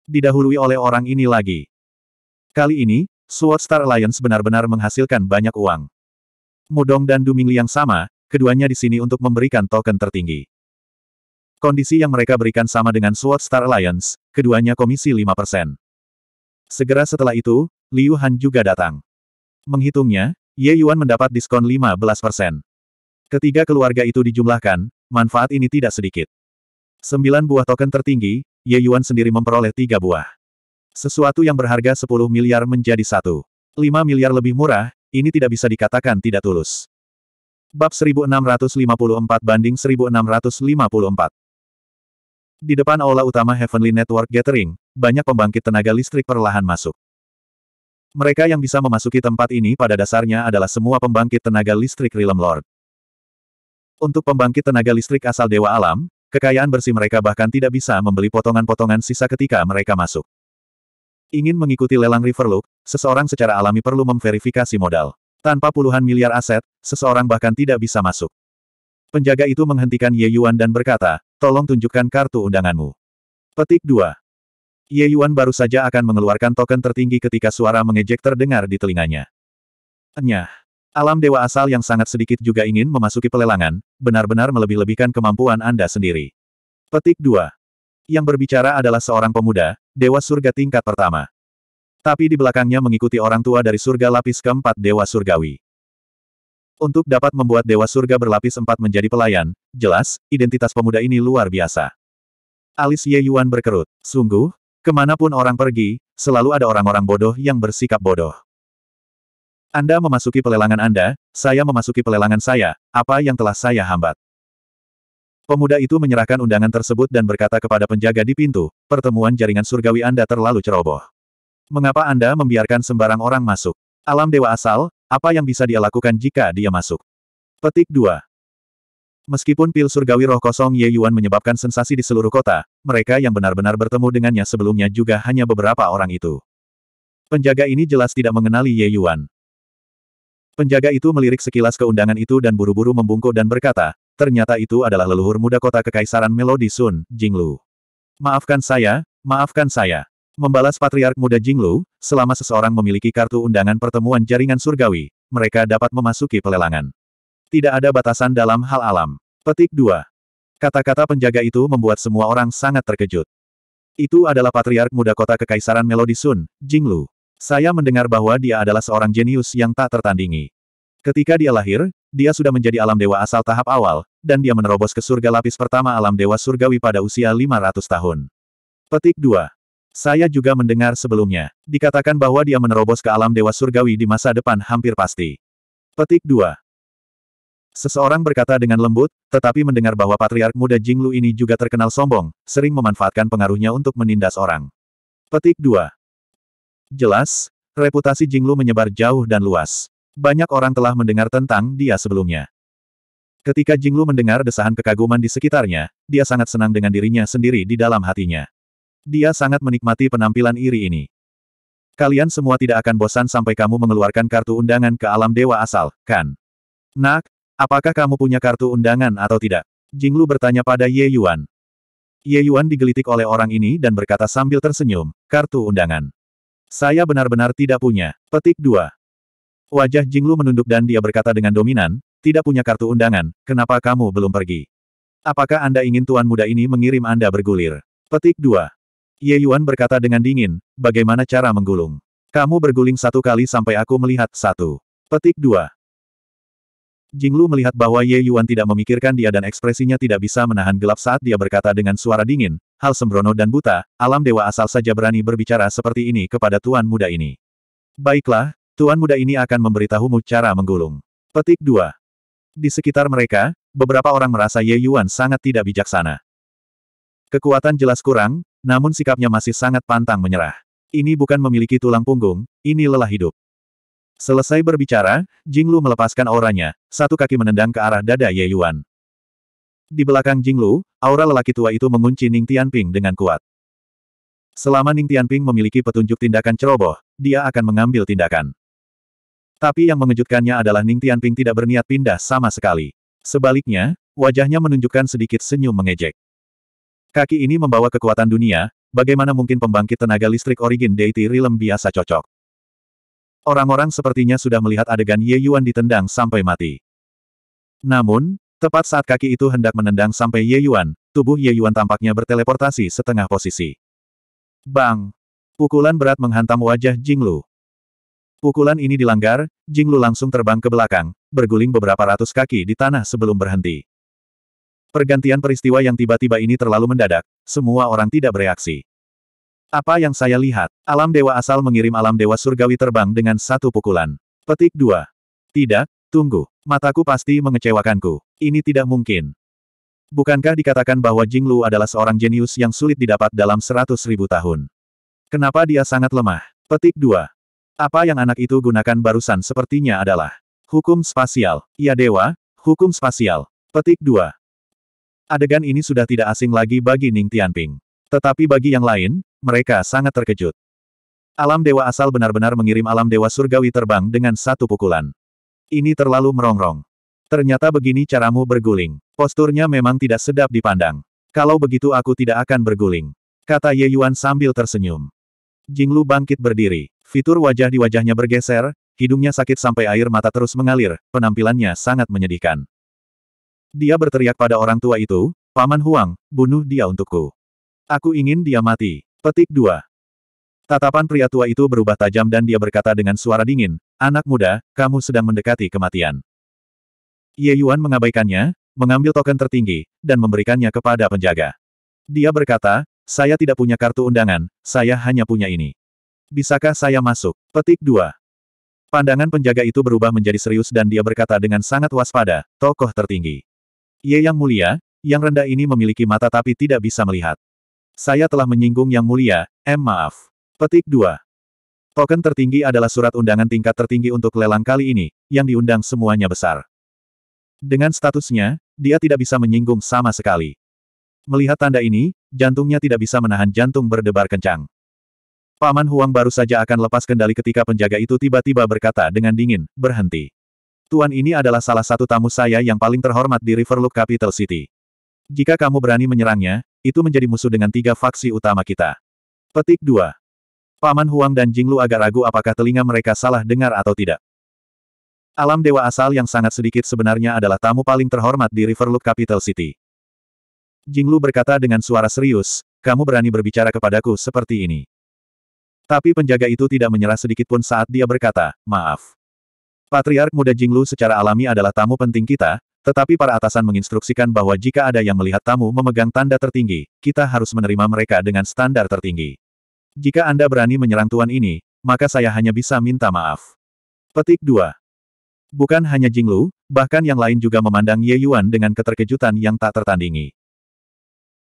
Didahului oleh orang ini lagi. Kali ini, Sword Star Alliance benar-benar menghasilkan banyak uang. Mudong dan Duming Liang sama, keduanya di sini untuk memberikan token tertinggi. Kondisi yang mereka berikan sama dengan Sword Star Alliance, keduanya komisi 5%. Segera setelah itu, Liu Han juga datang. Menghitungnya, Ye Yuan mendapat diskon 15%. Ketiga keluarga itu dijumlahkan, manfaat ini tidak sedikit. Sembilan buah token tertinggi, Ye Yuan sendiri memperoleh tiga buah. Sesuatu yang berharga 10 miliar menjadi satu. 5 miliar lebih murah, ini tidak bisa dikatakan tidak tulus. Bab 1654 banding 1654 di depan aula utama Heavenly Network Gathering, banyak pembangkit tenaga listrik perlahan masuk. Mereka yang bisa memasuki tempat ini pada dasarnya adalah semua pembangkit tenaga listrik Realm Lord. Untuk pembangkit tenaga listrik asal Dewa Alam, kekayaan bersih mereka bahkan tidak bisa membeli potongan-potongan sisa ketika mereka masuk. Ingin mengikuti lelang Riverlook, seseorang secara alami perlu memverifikasi modal. Tanpa puluhan miliar aset, seseorang bahkan tidak bisa masuk. Penjaga itu menghentikan Ye Yuan dan berkata, Tolong tunjukkan kartu undanganmu. Petik 2. Ye Yuan baru saja akan mengeluarkan token tertinggi ketika suara mengejek terdengar di telinganya. Enyah. Alam dewa asal yang sangat sedikit juga ingin memasuki pelelangan, benar-benar melebih-lebihkan kemampuan Anda sendiri. Petik 2. Yang berbicara adalah seorang pemuda, dewa surga tingkat pertama. Tapi di belakangnya mengikuti orang tua dari surga lapis keempat dewa surgawi. Untuk dapat membuat Dewa Surga berlapis empat menjadi pelayan, jelas, identitas pemuda ini luar biasa. Alis Ye Yuan berkerut. Sungguh, kemanapun orang pergi, selalu ada orang-orang bodoh yang bersikap bodoh. Anda memasuki pelelangan Anda, saya memasuki pelelangan saya, apa yang telah saya hambat? Pemuda itu menyerahkan undangan tersebut dan berkata kepada penjaga di pintu, pertemuan jaringan surgawi Anda terlalu ceroboh. Mengapa Anda membiarkan sembarang orang masuk? Alam dewa asal, apa yang bisa dia lakukan jika dia masuk? Petik 2. Meskipun pil surgawi roh kosong Ye Yuan menyebabkan sensasi di seluruh kota, mereka yang benar-benar bertemu dengannya sebelumnya juga hanya beberapa orang itu. Penjaga ini jelas tidak mengenali Ye Yuan. Penjaga itu melirik sekilas ke undangan itu dan buru-buru membungkuk dan berkata, ternyata itu adalah leluhur muda kota kekaisaran Melodi Sun, Jinglu. Maafkan saya, maafkan saya. Membalas Patriark Muda Jinglu, selama seseorang memiliki kartu undangan pertemuan jaringan surgawi, mereka dapat memasuki pelelangan. Tidak ada batasan dalam hal alam. Petik 2. Kata-kata penjaga itu membuat semua orang sangat terkejut. Itu adalah Patriark Muda Kota Kekaisaran Melodi Sun, Jinglu. Saya mendengar bahwa dia adalah seorang jenius yang tak tertandingi. Ketika dia lahir, dia sudah menjadi alam dewa asal tahap awal, dan dia menerobos ke surga lapis pertama alam dewa surgawi pada usia 500 tahun. Petik 2. Saya juga mendengar sebelumnya. Dikatakan bahwa dia menerobos ke alam dewa surgawi di masa depan hampir pasti. Petik 2. Seseorang berkata dengan lembut, tetapi mendengar bahwa patriark muda Jinglu ini juga terkenal sombong, sering memanfaatkan pengaruhnya untuk menindas orang. Petik 2. Jelas, reputasi Jinglu menyebar jauh dan luas. Banyak orang telah mendengar tentang dia sebelumnya. Ketika Jinglu mendengar desahan kekaguman di sekitarnya, dia sangat senang dengan dirinya sendiri di dalam hatinya. Dia sangat menikmati penampilan iri ini. Kalian semua tidak akan bosan sampai kamu mengeluarkan kartu undangan ke alam dewa asal, kan? Nak, apakah kamu punya kartu undangan atau tidak? Jinglu bertanya pada Ye Yuan. Ye Yuan digelitik oleh orang ini dan berkata sambil tersenyum, kartu undangan. Saya benar-benar tidak punya. Petik 2. Wajah Jinglu menunduk dan dia berkata dengan dominan, tidak punya kartu undangan, kenapa kamu belum pergi? Apakah Anda ingin tuan muda ini mengirim Anda bergulir? Petik 2. Ye Yuan berkata dengan dingin, bagaimana cara menggulung? Kamu berguling satu kali sampai aku melihat satu. Petik dua. Jinglu melihat bahwa Ye Yuan tidak memikirkan dia dan ekspresinya tidak bisa menahan gelap saat dia berkata dengan suara dingin, hal sembrono dan buta, alam dewa asal saja berani berbicara seperti ini kepada tuan muda ini. Baiklah, tuan muda ini akan memberitahumu cara menggulung. Petik 2. Di sekitar mereka, beberapa orang merasa Ye Yuan sangat tidak bijaksana. Kekuatan jelas kurang, namun sikapnya masih sangat pantang menyerah. Ini bukan memiliki tulang punggung, ini lelah hidup. Selesai berbicara, Jinglu melepaskan auranya, satu kaki menendang ke arah dada Ye Yuan. Di belakang Jinglu, aura lelaki tua itu mengunci Ning Tianping dengan kuat. Selama Ning Tianping memiliki petunjuk tindakan ceroboh, dia akan mengambil tindakan. Tapi yang mengejutkannya adalah Ning Tianping tidak berniat pindah sama sekali. Sebaliknya, wajahnya menunjukkan sedikit senyum mengejek. Kaki ini membawa kekuatan dunia, bagaimana mungkin pembangkit tenaga listrik origin deity realm biasa cocok. Orang-orang sepertinya sudah melihat adegan Ye Yuan ditendang sampai mati. Namun, tepat saat kaki itu hendak menendang sampai Ye Yuan, tubuh Ye Yuan tampaknya berteleportasi setengah posisi. Bang! Pukulan berat menghantam wajah Jing Lu. Pukulan ini dilanggar, Jing Lu langsung terbang ke belakang, berguling beberapa ratus kaki di tanah sebelum berhenti. Pergantian peristiwa yang tiba-tiba ini terlalu mendadak, semua orang tidak bereaksi. Apa yang saya lihat? Alam dewa asal mengirim alam dewa surgawi terbang dengan satu pukulan. Petik 2. Tidak, tunggu. Mataku pasti mengecewakanku. Ini tidak mungkin. Bukankah dikatakan bahwa Jinglu adalah seorang jenius yang sulit didapat dalam seratus ribu tahun? Kenapa dia sangat lemah? Petik 2. Apa yang anak itu gunakan barusan sepertinya adalah hukum spasial. Ya dewa, hukum spasial. Petik 2. Adegan ini sudah tidak asing lagi bagi Ning Tianping. Tetapi bagi yang lain, mereka sangat terkejut. Alam dewa asal benar-benar mengirim alam dewa surgawi terbang dengan satu pukulan. Ini terlalu merongrong. Ternyata begini caramu berguling. Posturnya memang tidak sedap dipandang. Kalau begitu aku tidak akan berguling. Kata Ye Yuan sambil tersenyum. Jinglu bangkit berdiri. Fitur wajah di wajahnya bergeser, hidungnya sakit sampai air mata terus mengalir, penampilannya sangat menyedihkan. Dia berteriak pada orang tua itu, Paman Huang, bunuh dia untukku. Aku ingin dia mati. Petik 2. Tatapan pria tua itu berubah tajam dan dia berkata dengan suara dingin, Anak muda, kamu sedang mendekati kematian. Ye Yuan mengabaikannya, mengambil token tertinggi, dan memberikannya kepada penjaga. Dia berkata, saya tidak punya kartu undangan, saya hanya punya ini. Bisakah saya masuk? Petik 2. Pandangan penjaga itu berubah menjadi serius dan dia berkata dengan sangat waspada, tokoh tertinggi. Ye Yang Mulia, yang rendah ini memiliki mata tapi tidak bisa melihat. Saya telah menyinggung Yang Mulia, M maaf. Petik 2. Token tertinggi adalah surat undangan tingkat tertinggi untuk lelang kali ini, yang diundang semuanya besar. Dengan statusnya, dia tidak bisa menyinggung sama sekali. Melihat tanda ini, jantungnya tidak bisa menahan jantung berdebar kencang. Paman Huang baru saja akan lepas kendali ketika penjaga itu tiba-tiba berkata dengan dingin, berhenti. Tuan ini adalah salah satu tamu saya yang paling terhormat di Riverloop Capital City. Jika kamu berani menyerangnya, itu menjadi musuh dengan tiga faksi utama kita. Petik 2. Paman Huang dan Jinglu agak ragu apakah telinga mereka salah dengar atau tidak. Alam dewa asal yang sangat sedikit sebenarnya adalah tamu paling terhormat di Riverloop Capital City. Jinglu berkata dengan suara serius, kamu berani berbicara kepadaku seperti ini. Tapi penjaga itu tidak menyerah sedikitpun saat dia berkata, maaf. Patriark muda Jinglu secara alami adalah tamu penting kita, tetapi para atasan menginstruksikan bahwa jika ada yang melihat tamu memegang tanda tertinggi, kita harus menerima mereka dengan standar tertinggi. Jika Anda berani menyerang tuan ini, maka saya hanya bisa minta maaf. Petik 2. Bukan hanya Jinglu, bahkan yang lain juga memandang Ye Yuan dengan keterkejutan yang tak tertandingi.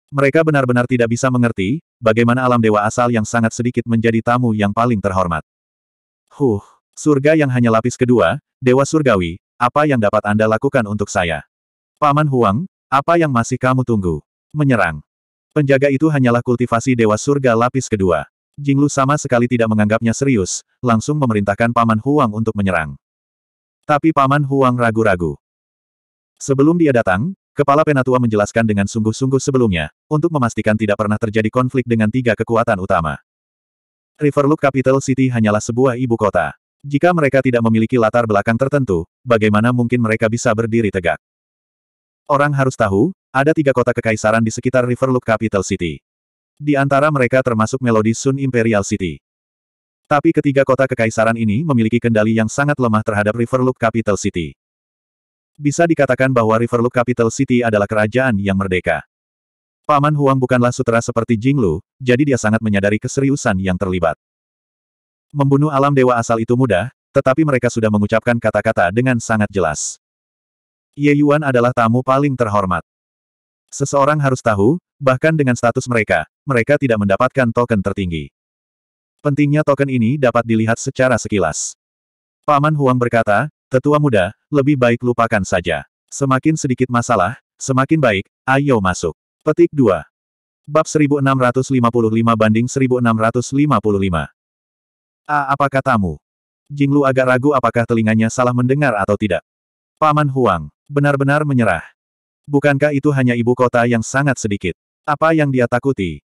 Mereka benar-benar tidak bisa mengerti, bagaimana alam dewa asal yang sangat sedikit menjadi tamu yang paling terhormat. Huh, Surga yang hanya lapis kedua, Dewa Surgawi, apa yang dapat Anda lakukan untuk saya? Paman Huang, apa yang masih kamu tunggu? Menyerang. Penjaga itu hanyalah kultivasi Dewa Surga lapis kedua. Jinglu sama sekali tidak menganggapnya serius, langsung memerintahkan Paman Huang untuk menyerang. Tapi Paman Huang ragu-ragu. Sebelum dia datang, Kepala Penatua menjelaskan dengan sungguh-sungguh sebelumnya, untuk memastikan tidak pernah terjadi konflik dengan tiga kekuatan utama. Riverlook Capital City hanyalah sebuah ibu kota. Jika mereka tidak memiliki latar belakang tertentu, bagaimana mungkin mereka bisa berdiri tegak? Orang harus tahu, ada tiga kota kekaisaran di sekitar Riverloop Capital City. Di antara mereka termasuk Melody Sun Imperial City. Tapi ketiga kota kekaisaran ini memiliki kendali yang sangat lemah terhadap Riverloop Capital City. Bisa dikatakan bahwa Riverloop Capital City adalah kerajaan yang merdeka. Paman Huang bukanlah sutera seperti Jinglu, jadi dia sangat menyadari keseriusan yang terlibat. Membunuh alam dewa asal itu mudah, tetapi mereka sudah mengucapkan kata-kata dengan sangat jelas. Ye Yuan adalah tamu paling terhormat. Seseorang harus tahu, bahkan dengan status mereka, mereka tidak mendapatkan token tertinggi. Pentingnya token ini dapat dilihat secara sekilas. Paman Huang berkata, tetua muda, lebih baik lupakan saja. Semakin sedikit masalah, semakin baik, ayo masuk. Petik 2. Bab 1655 banding 1655. A, apa katamu? Jinglu agak ragu apakah telinganya salah mendengar atau tidak. Paman Huang, benar-benar menyerah. Bukankah itu hanya ibu kota yang sangat sedikit? Apa yang dia takuti?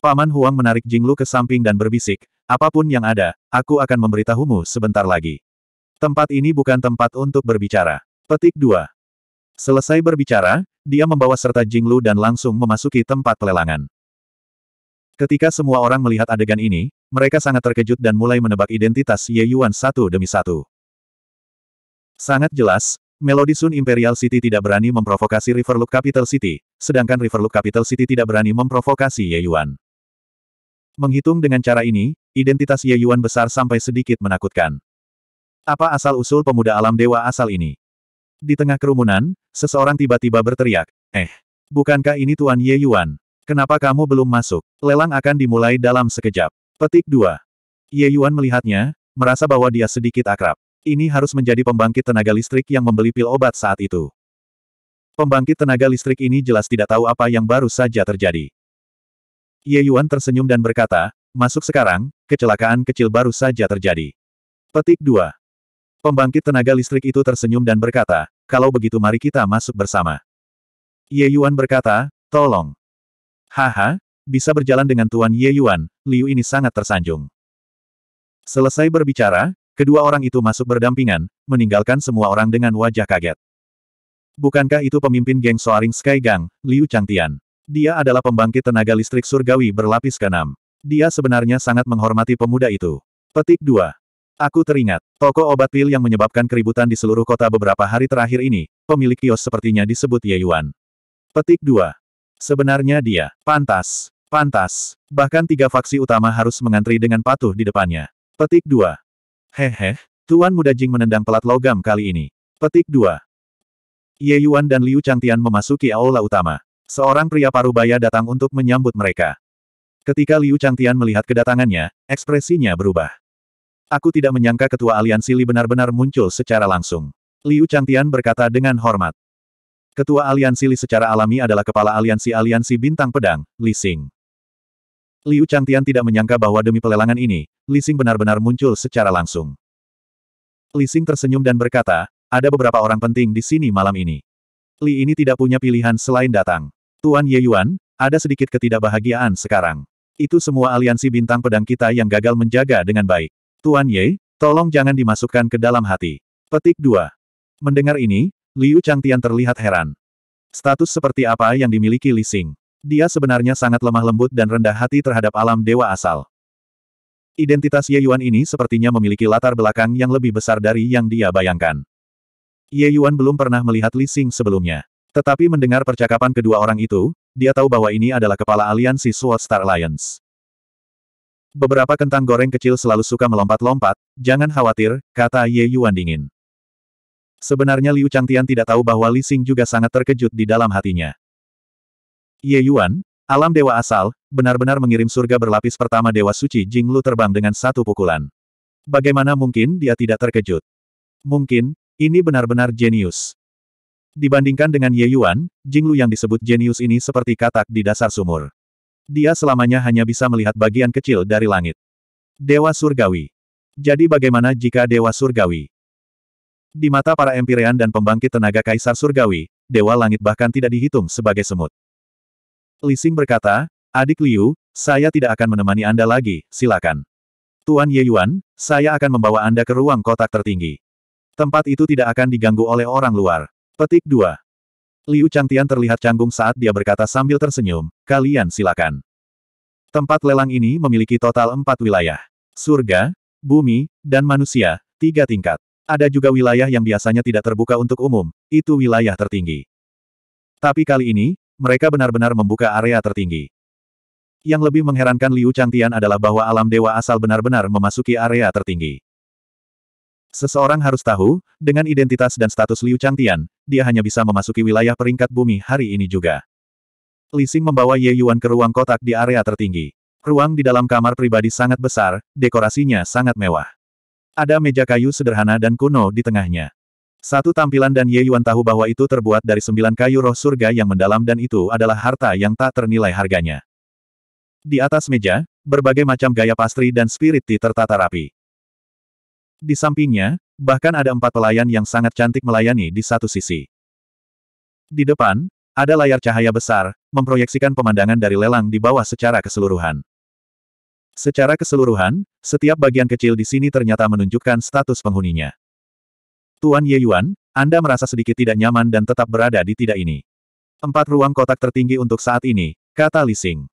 Paman Huang menarik Jinglu ke samping dan berbisik, apapun yang ada, aku akan memberitahumu sebentar lagi. Tempat ini bukan tempat untuk berbicara. Petik 2. Selesai berbicara, dia membawa serta Jinglu dan langsung memasuki tempat pelelangan. Ketika semua orang melihat adegan ini, mereka sangat terkejut dan mulai menebak identitas Ye Yuan satu demi satu. Sangat jelas, Melody Sun Imperial City tidak berani memprovokasi Riverloop Capital City, sedangkan Riverloop Capital City tidak berani memprovokasi Ye Yuan. Menghitung dengan cara ini, identitas Ye Yuan besar sampai sedikit menakutkan. Apa asal-usul pemuda alam dewa asal ini? Di tengah kerumunan, seseorang tiba-tiba berteriak, Eh, bukankah ini Tuan Ye Yuan? Kenapa kamu belum masuk? Lelang akan dimulai dalam sekejap. Petik 2. Ye Yuan melihatnya, merasa bahwa dia sedikit akrab. Ini harus menjadi pembangkit tenaga listrik yang membeli pil obat saat itu. Pembangkit tenaga listrik ini jelas tidak tahu apa yang baru saja terjadi. Ye Yuan tersenyum dan berkata, masuk sekarang, kecelakaan kecil baru saja terjadi. Petik 2. Pembangkit tenaga listrik itu tersenyum dan berkata, kalau begitu mari kita masuk bersama. Ye Yuan berkata, tolong. Haha, bisa berjalan dengan Tuan Ye Yuan, Liu ini sangat tersanjung. Selesai berbicara, kedua orang itu masuk berdampingan, meninggalkan semua orang dengan wajah kaget. Bukankah itu pemimpin geng Soaring Sky Gang, Liu Changtian? Dia adalah pembangkit tenaga listrik surgawi berlapis keenam. Dia sebenarnya sangat menghormati pemuda itu. Petik 2. Aku teringat, toko obat pil yang menyebabkan keributan di seluruh kota beberapa hari terakhir ini, pemilik kios sepertinya disebut Ye Yuan. Petik 2. Sebenarnya dia, pantas. Pantas. Bahkan tiga faksi utama harus mengantri dengan patuh di depannya. Petik 2. Hehe, Tuan Muda Jing menendang pelat logam kali ini. Petik 2. Ye Yuan dan Liu Changtian memasuki aula utama. Seorang pria parubaya datang untuk menyambut mereka. Ketika Liu Changtian melihat kedatangannya, ekspresinya berubah. Aku tidak menyangka ketua aliansi Li benar-benar muncul secara langsung. Liu Changtian berkata dengan hormat. Ketua aliansi Li secara alami adalah kepala aliansi aliansi bintang pedang, Li Xing. Liu Changtian tidak menyangka bahwa demi pelelangan ini, Li Xing benar-benar muncul secara langsung. Li Xing tersenyum dan berkata, ada beberapa orang penting di sini malam ini. Li ini tidak punya pilihan selain datang. Tuan Ye Yuan, ada sedikit ketidakbahagiaan sekarang. Itu semua aliansi bintang pedang kita yang gagal menjaga dengan baik. Tuan Ye, tolong jangan dimasukkan ke dalam hati. Petik 2. Mendengar ini, Liu Changtian terlihat heran. Status seperti apa yang dimiliki Li Xing? Dia sebenarnya sangat lemah lembut dan rendah hati terhadap alam dewa asal. Identitas Ye Yuan ini sepertinya memiliki latar belakang yang lebih besar dari yang dia bayangkan. Ye Yuan belum pernah melihat Li Xing sebelumnya. Tetapi mendengar percakapan kedua orang itu, dia tahu bahwa ini adalah kepala aliansi Sword Star Alliance. Beberapa kentang goreng kecil selalu suka melompat-lompat, jangan khawatir, kata Ye Yuan dingin. Sebenarnya Liu Changtian tidak tahu bahwa Li Xing juga sangat terkejut di dalam hatinya. Ye Yuan, alam dewa asal, benar-benar mengirim surga berlapis pertama Dewa Suci Jinglu terbang dengan satu pukulan. Bagaimana mungkin dia tidak terkejut? Mungkin, ini benar-benar jenius. Dibandingkan dengan Ye Yuan, Jinglu yang disebut jenius ini seperti katak di dasar sumur. Dia selamanya hanya bisa melihat bagian kecil dari langit. Dewa Surgawi. Jadi bagaimana jika Dewa Surgawi? Di mata para Empyrean dan pembangkit tenaga Kaisar Surgawi, Dewa Langit bahkan tidak dihitung sebagai semut. Lising berkata, Adik Liu, saya tidak akan menemani Anda lagi, silakan. Tuan Ye Yuan, saya akan membawa Anda ke ruang kotak tertinggi. Tempat itu tidak akan diganggu oleh orang luar. Petik 2. Liu Changtian terlihat canggung saat dia berkata sambil tersenyum, kalian silakan. Tempat lelang ini memiliki total empat wilayah. Surga, bumi, dan manusia, tiga tingkat. Ada juga wilayah yang biasanya tidak terbuka untuk umum, itu wilayah tertinggi. Tapi kali ini, mereka benar-benar membuka area tertinggi. Yang lebih mengherankan Liu Changtian adalah bahwa alam dewa asal benar-benar memasuki area tertinggi. Seseorang harus tahu, dengan identitas dan status Liu Changtian, dia hanya bisa memasuki wilayah peringkat bumi hari ini juga. Li Xing membawa Ye Yuan ke ruang kotak di area tertinggi. Ruang di dalam kamar pribadi sangat besar, dekorasinya sangat mewah. Ada meja kayu sederhana dan kuno di tengahnya. Satu tampilan dan Ye Yuan tahu bahwa itu terbuat dari sembilan kayu roh surga yang mendalam dan itu adalah harta yang tak ternilai harganya. Di atas meja, berbagai macam gaya pastri dan spirit tea tertata rapi. Di sampingnya, bahkan ada empat pelayan yang sangat cantik melayani di satu sisi. Di depan, ada layar cahaya besar, memproyeksikan pemandangan dari lelang di bawah secara keseluruhan. Secara keseluruhan, setiap bagian kecil di sini ternyata menunjukkan status penghuninya. Tuan Ye Yuan, Anda merasa sedikit tidak nyaman dan tetap berada di tidak ini. Empat ruang kotak tertinggi untuk saat ini, kata Li Xing.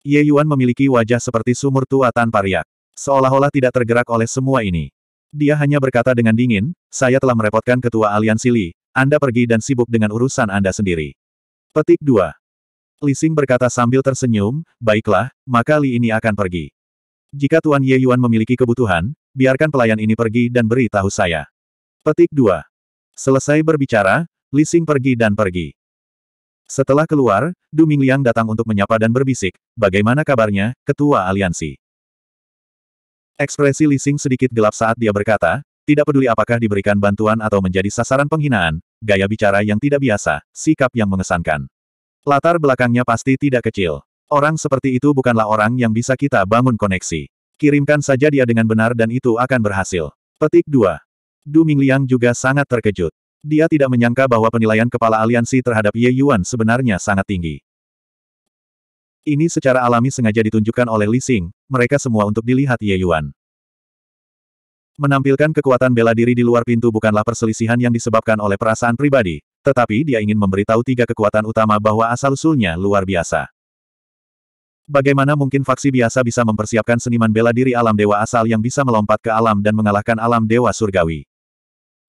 Ye Yuan memiliki wajah seperti sumur tua tanpa riak. Seolah-olah tidak tergerak oleh semua ini. Dia hanya berkata dengan dingin, saya telah merepotkan ketua aliansi Li, Anda pergi dan sibuk dengan urusan Anda sendiri. Petik 2. Li Xing berkata sambil tersenyum, baiklah, maka Li ini akan pergi. Jika Tuan Ye Yuan memiliki kebutuhan, biarkan pelayan ini pergi dan beri tahu saya. Petik 2. Selesai berbicara, Li Xing pergi dan pergi. Setelah keluar, Du Mingliang datang untuk menyapa dan berbisik, bagaimana kabarnya, ketua aliansi? Ekspresi Li Xing sedikit gelap saat dia berkata, tidak peduli apakah diberikan bantuan atau menjadi sasaran penghinaan, gaya bicara yang tidak biasa, sikap yang mengesankan. Latar belakangnya pasti tidak kecil. Orang seperti itu bukanlah orang yang bisa kita bangun koneksi. Kirimkan saja dia dengan benar dan itu akan berhasil. Petik 2. Du Mingliang juga sangat terkejut. Dia tidak menyangka bahwa penilaian kepala aliansi terhadap Ye Yuan sebenarnya sangat tinggi. Ini secara alami sengaja ditunjukkan oleh Li Xing, mereka semua untuk dilihat Ye Yuan. Menampilkan kekuatan bela diri di luar pintu bukanlah perselisihan yang disebabkan oleh perasaan pribadi, tetapi dia ingin memberitahu tiga kekuatan utama bahwa asal-usulnya luar biasa. Bagaimana mungkin faksi biasa bisa mempersiapkan seniman bela diri alam dewa asal yang bisa melompat ke alam dan mengalahkan alam dewa surgawi?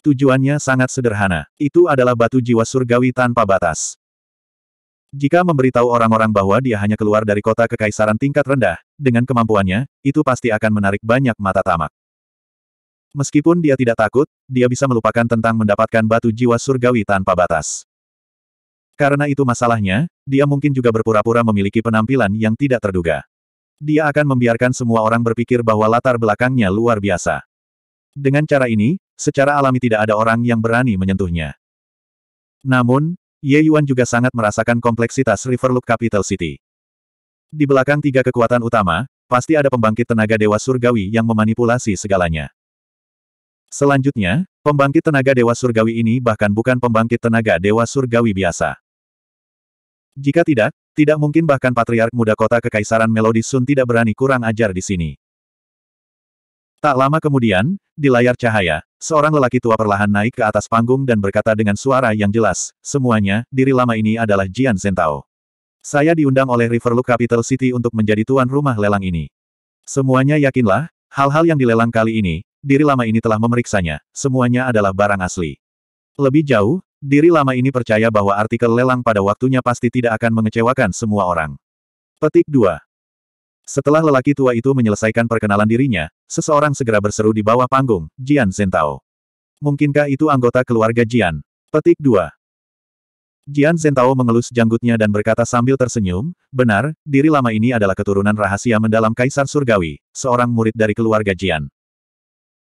Tujuannya sangat sederhana, itu adalah batu jiwa surgawi tanpa batas. Jika memberitahu orang-orang bahwa dia hanya keluar dari kota kekaisaran tingkat rendah, dengan kemampuannya, itu pasti akan menarik banyak mata tamak. Meskipun dia tidak takut, dia bisa melupakan tentang mendapatkan batu jiwa surgawi tanpa batas. Karena itu masalahnya, dia mungkin juga berpura-pura memiliki penampilan yang tidak terduga. Dia akan membiarkan semua orang berpikir bahwa latar belakangnya luar biasa. Dengan cara ini, secara alami tidak ada orang yang berani menyentuhnya. Namun, Ye Yuan juga sangat merasakan kompleksitas Riverloop Capital City. Di belakang tiga kekuatan utama, pasti ada pembangkit tenaga dewa surgawi yang memanipulasi segalanya. Selanjutnya, pembangkit tenaga dewa surgawi ini bahkan bukan pembangkit tenaga dewa surgawi biasa. Jika tidak, tidak mungkin bahkan Patriark Muda Kota Kekaisaran Melodi Sun tidak berani kurang ajar di sini. Tak lama kemudian, di layar cahaya, Seorang lelaki tua perlahan naik ke atas panggung dan berkata dengan suara yang jelas, semuanya, diri lama ini adalah Jian Zentao. Saya diundang oleh Riverlook Capital City untuk menjadi tuan rumah lelang ini. Semuanya yakinlah, hal-hal yang dilelang kali ini, diri lama ini telah memeriksanya, semuanya adalah barang asli. Lebih jauh, diri lama ini percaya bahwa artikel lelang pada waktunya pasti tidak akan mengecewakan semua orang. Petik 2. Setelah lelaki tua itu menyelesaikan perkenalan dirinya, seseorang segera berseru di bawah panggung, Jian Zentao. Mungkinkah itu anggota keluarga Jian? Petik 2. Jian Zentao mengelus janggutnya dan berkata sambil tersenyum, benar, diri lama ini adalah keturunan rahasia mendalam Kaisar Surgawi, seorang murid dari keluarga Jian.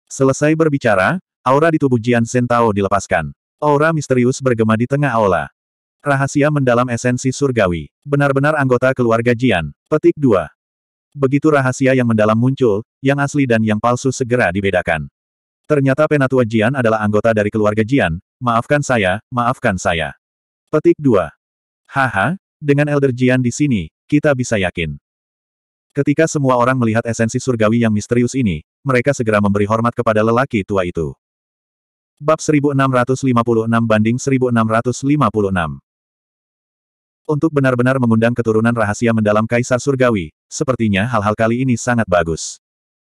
Selesai berbicara, aura di tubuh Jian Zentao dilepaskan. Aura misterius bergema di tengah aula. Rahasia mendalam esensi surgawi. Benar-benar anggota keluarga Jian. Petik 2. Begitu rahasia yang mendalam muncul, yang asli dan yang palsu segera dibedakan. Ternyata Penatua Jian adalah anggota dari keluarga Jian, maafkan saya, maafkan saya. Petik 2. Haha, dengan Elder Jian di sini, kita bisa yakin. Ketika semua orang melihat esensi surgawi yang misterius ini, mereka segera memberi hormat kepada lelaki tua itu. Bab 1656 banding 1656 untuk benar-benar mengundang keturunan rahasia mendalam Kaisar Surgawi, sepertinya hal-hal kali ini sangat bagus.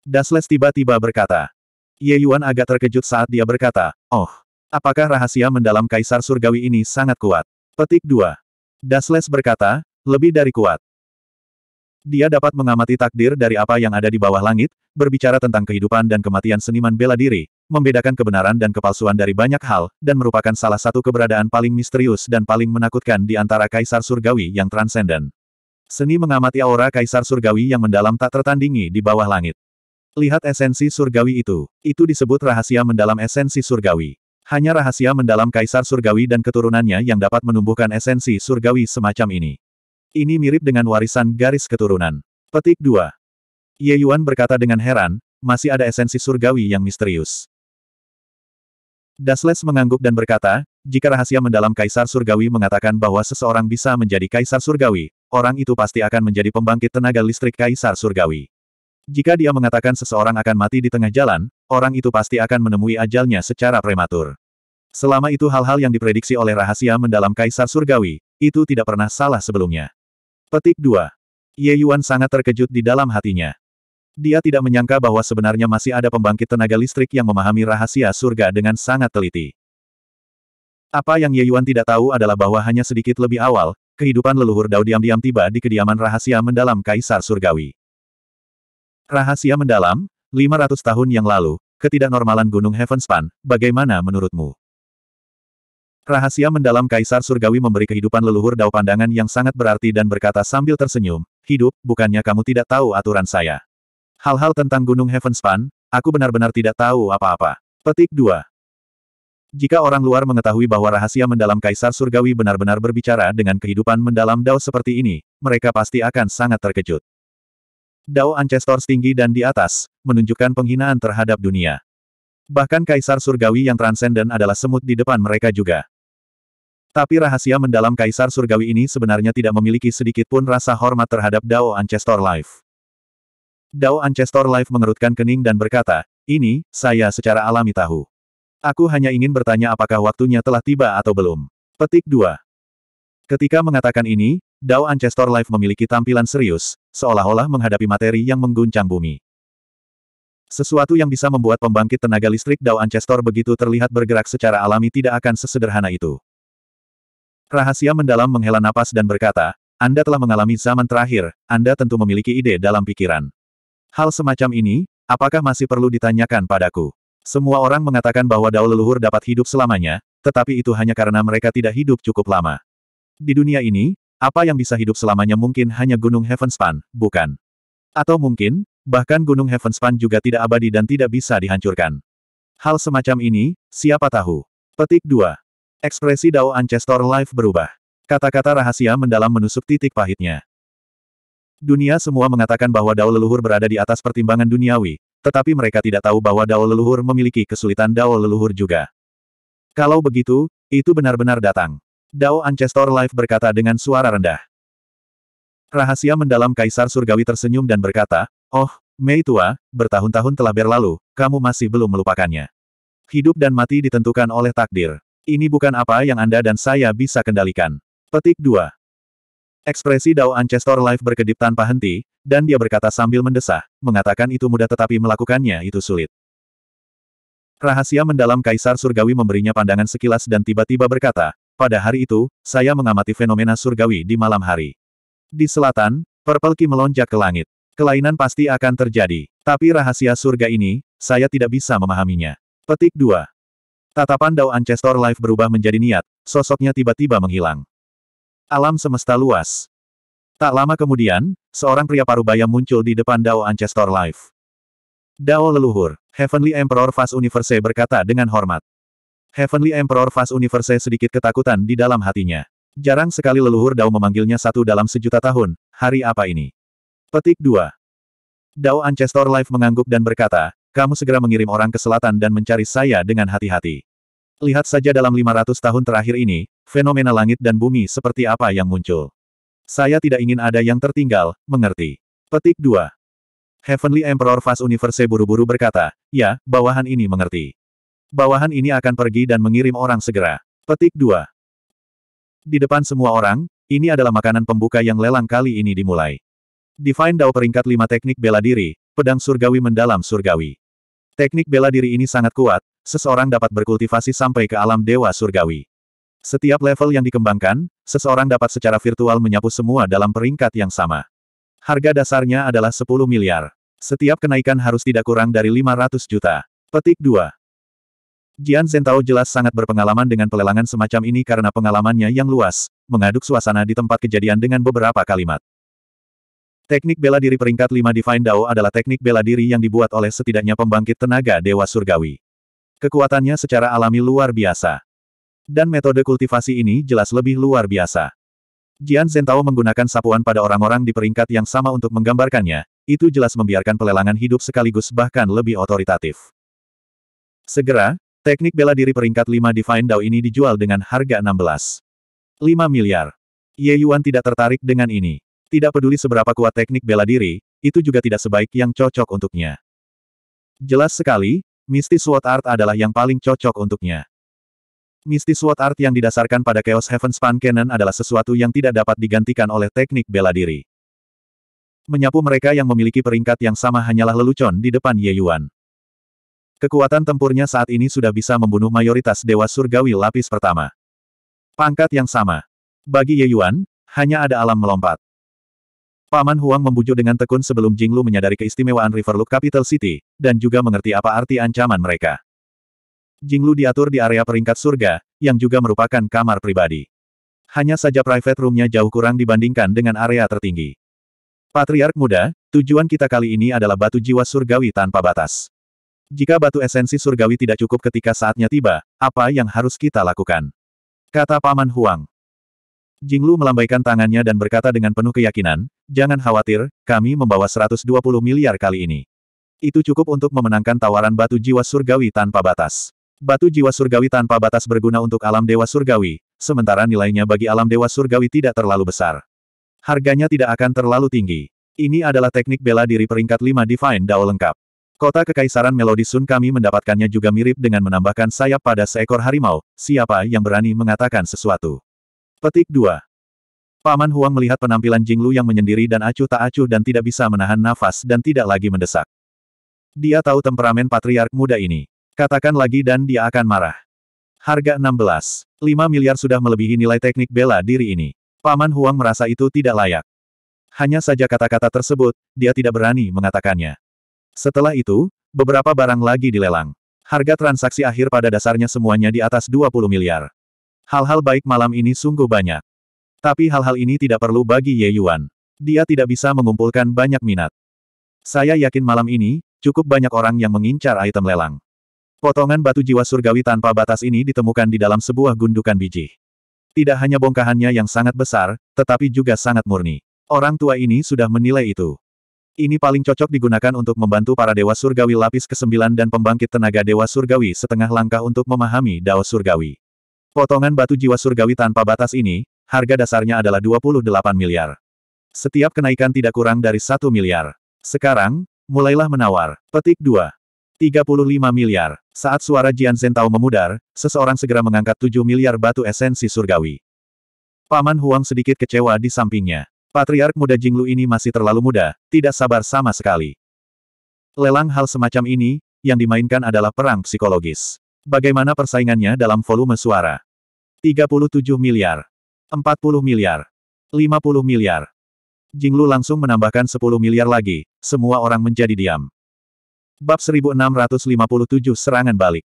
Dasles tiba-tiba berkata. Ye Yuan agak terkejut saat dia berkata, Oh, apakah rahasia mendalam Kaisar Surgawi ini sangat kuat? Petik 2. Dasles berkata, lebih dari kuat. Dia dapat mengamati takdir dari apa yang ada di bawah langit, berbicara tentang kehidupan dan kematian seniman bela diri, membedakan kebenaran dan kepalsuan dari banyak hal, dan merupakan salah satu keberadaan paling misterius dan paling menakutkan di antara kaisar surgawi yang transenden. Seni mengamati aura kaisar surgawi yang mendalam tak tertandingi di bawah langit. Lihat esensi surgawi itu. Itu disebut rahasia mendalam esensi surgawi. Hanya rahasia mendalam kaisar surgawi dan keturunannya yang dapat menumbuhkan esensi surgawi semacam ini. Ini mirip dengan warisan garis keturunan. Petik 2. Ye Yuan berkata dengan heran, masih ada esensi surgawi yang misterius. Dasles mengangguk dan berkata, jika rahasia mendalam Kaisar Surgawi mengatakan bahwa seseorang bisa menjadi Kaisar Surgawi, orang itu pasti akan menjadi pembangkit tenaga listrik Kaisar Surgawi. Jika dia mengatakan seseorang akan mati di tengah jalan, orang itu pasti akan menemui ajalnya secara prematur. Selama itu hal-hal yang diprediksi oleh rahasia mendalam Kaisar Surgawi, itu tidak pernah salah sebelumnya. Petik 2. Ye Yuan sangat terkejut di dalam hatinya. Dia tidak menyangka bahwa sebenarnya masih ada pembangkit tenaga listrik yang memahami rahasia surga dengan sangat teliti. Apa yang Ye Yuan tidak tahu adalah bahwa hanya sedikit lebih awal, kehidupan leluhur Dao diam-diam tiba di kediaman rahasia mendalam Kaisar Surgawi. Rahasia mendalam, 500 tahun yang lalu, ketidaknormalan Gunung Heavenspan, bagaimana menurutmu? Rahasia mendalam Kaisar Surgawi memberi kehidupan leluhur Dao pandangan yang sangat berarti dan berkata sambil tersenyum, hidup, bukannya kamu tidak tahu aturan saya. Hal-hal tentang Gunung Heavenspan, aku benar-benar tidak tahu apa-apa. Petik 2. Jika orang luar mengetahui bahwa rahasia mendalam Kaisar Surgawi benar-benar berbicara dengan kehidupan mendalam Dao seperti ini, mereka pasti akan sangat terkejut. Dao Ancestors tinggi dan di atas, menunjukkan penghinaan terhadap dunia. Bahkan Kaisar Surgawi yang transenden adalah semut di depan mereka juga. Tapi rahasia mendalam Kaisar Surgawi ini sebenarnya tidak memiliki sedikit pun rasa hormat terhadap Dao Ancestor Life. Dao Ancestor Life mengerutkan kening dan berkata, ini, saya secara alami tahu. Aku hanya ingin bertanya apakah waktunya telah tiba atau belum. Petik 2. Ketika mengatakan ini, Dao Ancestor Life memiliki tampilan serius, seolah-olah menghadapi materi yang mengguncang bumi. Sesuatu yang bisa membuat pembangkit tenaga listrik Dao Ancestor begitu terlihat bergerak secara alami tidak akan sesederhana itu. Rahasia mendalam menghela napas dan berkata, Anda telah mengalami zaman terakhir, Anda tentu memiliki ide dalam pikiran. Hal semacam ini, apakah masih perlu ditanyakan padaku? Semua orang mengatakan bahwa dao leluhur dapat hidup selamanya, tetapi itu hanya karena mereka tidak hidup cukup lama. Di dunia ini, apa yang bisa hidup selamanya mungkin hanya Gunung Heavenspan, bukan? Atau mungkin, bahkan Gunung Heavenspan juga tidak abadi dan tidak bisa dihancurkan. Hal semacam ini, siapa tahu. Petik 2. Ekspresi Dao Ancestor Life berubah. Kata-kata rahasia mendalam menusuk titik pahitnya. Dunia semua mengatakan bahwa Dao leluhur berada di atas pertimbangan duniawi, tetapi mereka tidak tahu bahwa Dao leluhur memiliki kesulitan Dao leluhur juga. Kalau begitu, itu benar-benar datang. Dao Ancestor Life berkata dengan suara rendah. Rahasia mendalam Kaisar Surgawi tersenyum dan berkata, Oh, Mei tua, bertahun-tahun telah berlalu, kamu masih belum melupakannya. Hidup dan mati ditentukan oleh takdir. Ini bukan apa yang Anda dan saya bisa kendalikan. Petik 2. Ekspresi Dao Ancestor Life berkedip tanpa henti, dan dia berkata sambil mendesah, mengatakan itu mudah tetapi melakukannya itu sulit. Rahasia mendalam Kaisar Surgawi memberinya pandangan sekilas dan tiba-tiba berkata, pada hari itu, saya mengamati fenomena surgawi di malam hari. Di selatan, Purple Key melonjak ke langit. Kelainan pasti akan terjadi. Tapi rahasia surga ini, saya tidak bisa memahaminya. Petik 2. Tatapan Dao Ancestor Life berubah menjadi niat, sosoknya tiba-tiba menghilang. Alam semesta luas. Tak lama kemudian, seorang pria parubaya muncul di depan Dao Ancestor Life. Dao leluhur, Heavenly Emperor Fast Universe berkata dengan hormat. Heavenly Emperor Fast Universe sedikit ketakutan di dalam hatinya. Jarang sekali leluhur Dao memanggilnya satu dalam sejuta tahun, hari apa ini? Petik 2. Dao Ancestor Life mengangguk dan berkata, kamu segera mengirim orang ke selatan dan mencari saya dengan hati-hati. Lihat saja dalam 500 tahun terakhir ini, fenomena langit dan bumi seperti apa yang muncul. Saya tidak ingin ada yang tertinggal, mengerti. Petik 2. Heavenly Emperor Fast Universe buru-buru berkata, ya, bawahan ini mengerti. Bawahan ini akan pergi dan mengirim orang segera. Petik 2. Di depan semua orang, ini adalah makanan pembuka yang lelang kali ini dimulai. Divine Dao peringkat 5 teknik bela diri, pedang surgawi mendalam surgawi. Teknik bela diri ini sangat kuat, seseorang dapat berkultivasi sampai ke alam dewa surgawi. Setiap level yang dikembangkan, seseorang dapat secara virtual menyapu semua dalam peringkat yang sama. Harga dasarnya adalah 10 miliar. Setiap kenaikan harus tidak kurang dari 500 juta. Petik 2. Jian Zentao jelas sangat berpengalaman dengan pelelangan semacam ini karena pengalamannya yang luas, mengaduk suasana di tempat kejadian dengan beberapa kalimat. Teknik bela diri peringkat 5 Divine Dao adalah teknik bela diri yang dibuat oleh setidaknya pembangkit tenaga Dewa Surgawi. Kekuatannya secara alami luar biasa. Dan metode kultivasi ini jelas lebih luar biasa. Jian Zentao menggunakan sapuan pada orang-orang di peringkat yang sama untuk menggambarkannya, itu jelas membiarkan pelelangan hidup sekaligus bahkan lebih otoritatif. Segera, teknik bela diri peringkat 5 Divine Dao ini dijual dengan harga 16. 5 miliar. Ye Yuan tidak tertarik dengan ini. Tidak peduli seberapa kuat teknik bela diri, itu juga tidak sebaik yang cocok untuknya. Jelas sekali, Misty Sword Art adalah yang paling cocok untuknya. Misty Sword Art yang didasarkan pada Chaos Heaven Span Cannon adalah sesuatu yang tidak dapat digantikan oleh teknik bela diri. Menyapu mereka yang memiliki peringkat yang sama hanyalah lelucon di depan Ye Yuan. Kekuatan tempurnya saat ini sudah bisa membunuh mayoritas Dewa Surgawi lapis pertama. Pangkat yang sama. Bagi Ye Yuan, hanya ada alam melompat. Paman Huang membujuk dengan tekun sebelum Jinglu menyadari keistimewaan Riverlook Capital City, dan juga mengerti apa arti ancaman mereka. Jinglu diatur di area peringkat surga, yang juga merupakan kamar pribadi. Hanya saja private roomnya jauh kurang dibandingkan dengan area tertinggi. Patriark muda, tujuan kita kali ini adalah batu jiwa surgawi tanpa batas. Jika batu esensi surgawi tidak cukup ketika saatnya tiba, apa yang harus kita lakukan? Kata Paman Huang. Jinglu melambaikan tangannya dan berkata dengan penuh keyakinan, jangan khawatir, kami membawa 120 miliar kali ini. Itu cukup untuk memenangkan tawaran batu jiwa surgawi tanpa batas. Batu jiwa surgawi tanpa batas berguna untuk alam dewa surgawi, sementara nilainya bagi alam dewa surgawi tidak terlalu besar. Harganya tidak akan terlalu tinggi. Ini adalah teknik bela diri peringkat 5 Divine Dao lengkap. Kota Kekaisaran Melodi Sun kami mendapatkannya juga mirip dengan menambahkan sayap pada seekor harimau, siapa yang berani mengatakan sesuatu. Petik 2. Paman Huang melihat penampilan Jinglu yang menyendiri dan acuh tak acuh dan tidak bisa menahan nafas dan tidak lagi mendesak. Dia tahu temperamen patriark muda ini. Katakan lagi dan dia akan marah. Harga 16. 5 miliar sudah melebihi nilai teknik bela diri ini. Paman Huang merasa itu tidak layak. Hanya saja kata-kata tersebut, dia tidak berani mengatakannya. Setelah itu, beberapa barang lagi dilelang. Harga transaksi akhir pada dasarnya semuanya di atas 20 miliar. Hal-hal baik malam ini sungguh banyak. Tapi hal-hal ini tidak perlu bagi Ye Yuan. Dia tidak bisa mengumpulkan banyak minat. Saya yakin malam ini, cukup banyak orang yang mengincar item lelang. Potongan batu jiwa surgawi tanpa batas ini ditemukan di dalam sebuah gundukan biji. Tidak hanya bongkahannya yang sangat besar, tetapi juga sangat murni. Orang tua ini sudah menilai itu. Ini paling cocok digunakan untuk membantu para dewa surgawi lapis ke-9 dan pembangkit tenaga dewa surgawi setengah langkah untuk memahami dao surgawi. Potongan batu jiwa surgawi tanpa batas ini, harga dasarnya adalah 28 miliar. Setiap kenaikan tidak kurang dari 1 miliar. Sekarang, mulailah menawar. Petik 2. 35 miliar. Saat suara Jian Zentao memudar, seseorang segera mengangkat 7 miliar batu esensi surgawi. Paman Huang sedikit kecewa di sampingnya. Patriark muda Jinglu ini masih terlalu muda, tidak sabar sama sekali. Lelang hal semacam ini, yang dimainkan adalah perang psikologis. Bagaimana persaingannya dalam volume suara? 37 miliar. 40 miliar. 50 miliar. Jinglu langsung menambahkan 10 miliar lagi, semua orang menjadi diam. Bab 1657 Serangan Balik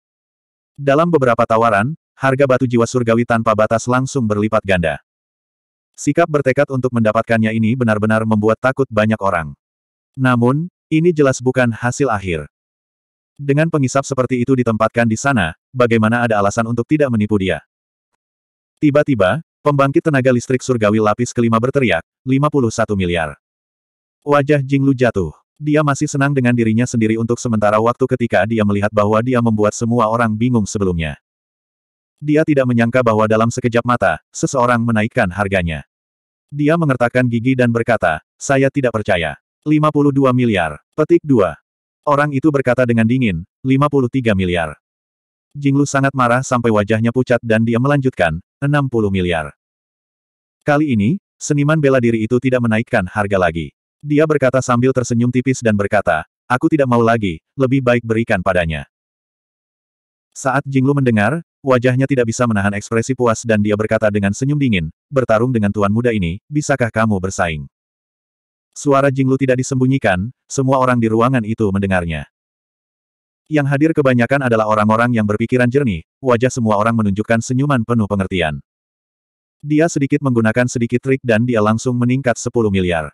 Dalam beberapa tawaran, harga batu jiwa surgawi tanpa batas langsung berlipat ganda. Sikap bertekad untuk mendapatkannya ini benar-benar membuat takut banyak orang. Namun, ini jelas bukan hasil akhir. Dengan pengisap seperti itu ditempatkan di sana, bagaimana ada alasan untuk tidak menipu dia? Tiba-tiba, pembangkit tenaga listrik surgawi lapis kelima berteriak, 51 miliar. Wajah Jing Lu jatuh. Dia masih senang dengan dirinya sendiri untuk sementara waktu ketika dia melihat bahwa dia membuat semua orang bingung sebelumnya. Dia tidak menyangka bahwa dalam sekejap mata, seseorang menaikkan harganya. Dia mengertakkan gigi dan berkata, saya tidak percaya. 52 miliar. Petik 2. Orang itu berkata dengan dingin, 53 miliar. Jinglu sangat marah sampai wajahnya pucat dan dia melanjutkan, 60 miliar. Kali ini, seniman bela diri itu tidak menaikkan harga lagi. Dia berkata sambil tersenyum tipis dan berkata, aku tidak mau lagi, lebih baik berikan padanya. Saat Jinglu mendengar, wajahnya tidak bisa menahan ekspresi puas dan dia berkata dengan senyum dingin, bertarung dengan tuan muda ini, bisakah kamu bersaing? Suara Jinglu tidak disembunyikan, semua orang di ruangan itu mendengarnya. Yang hadir kebanyakan adalah orang-orang yang berpikiran jernih, wajah semua orang menunjukkan senyuman penuh pengertian. Dia sedikit menggunakan sedikit trik dan dia langsung meningkat 10 miliar.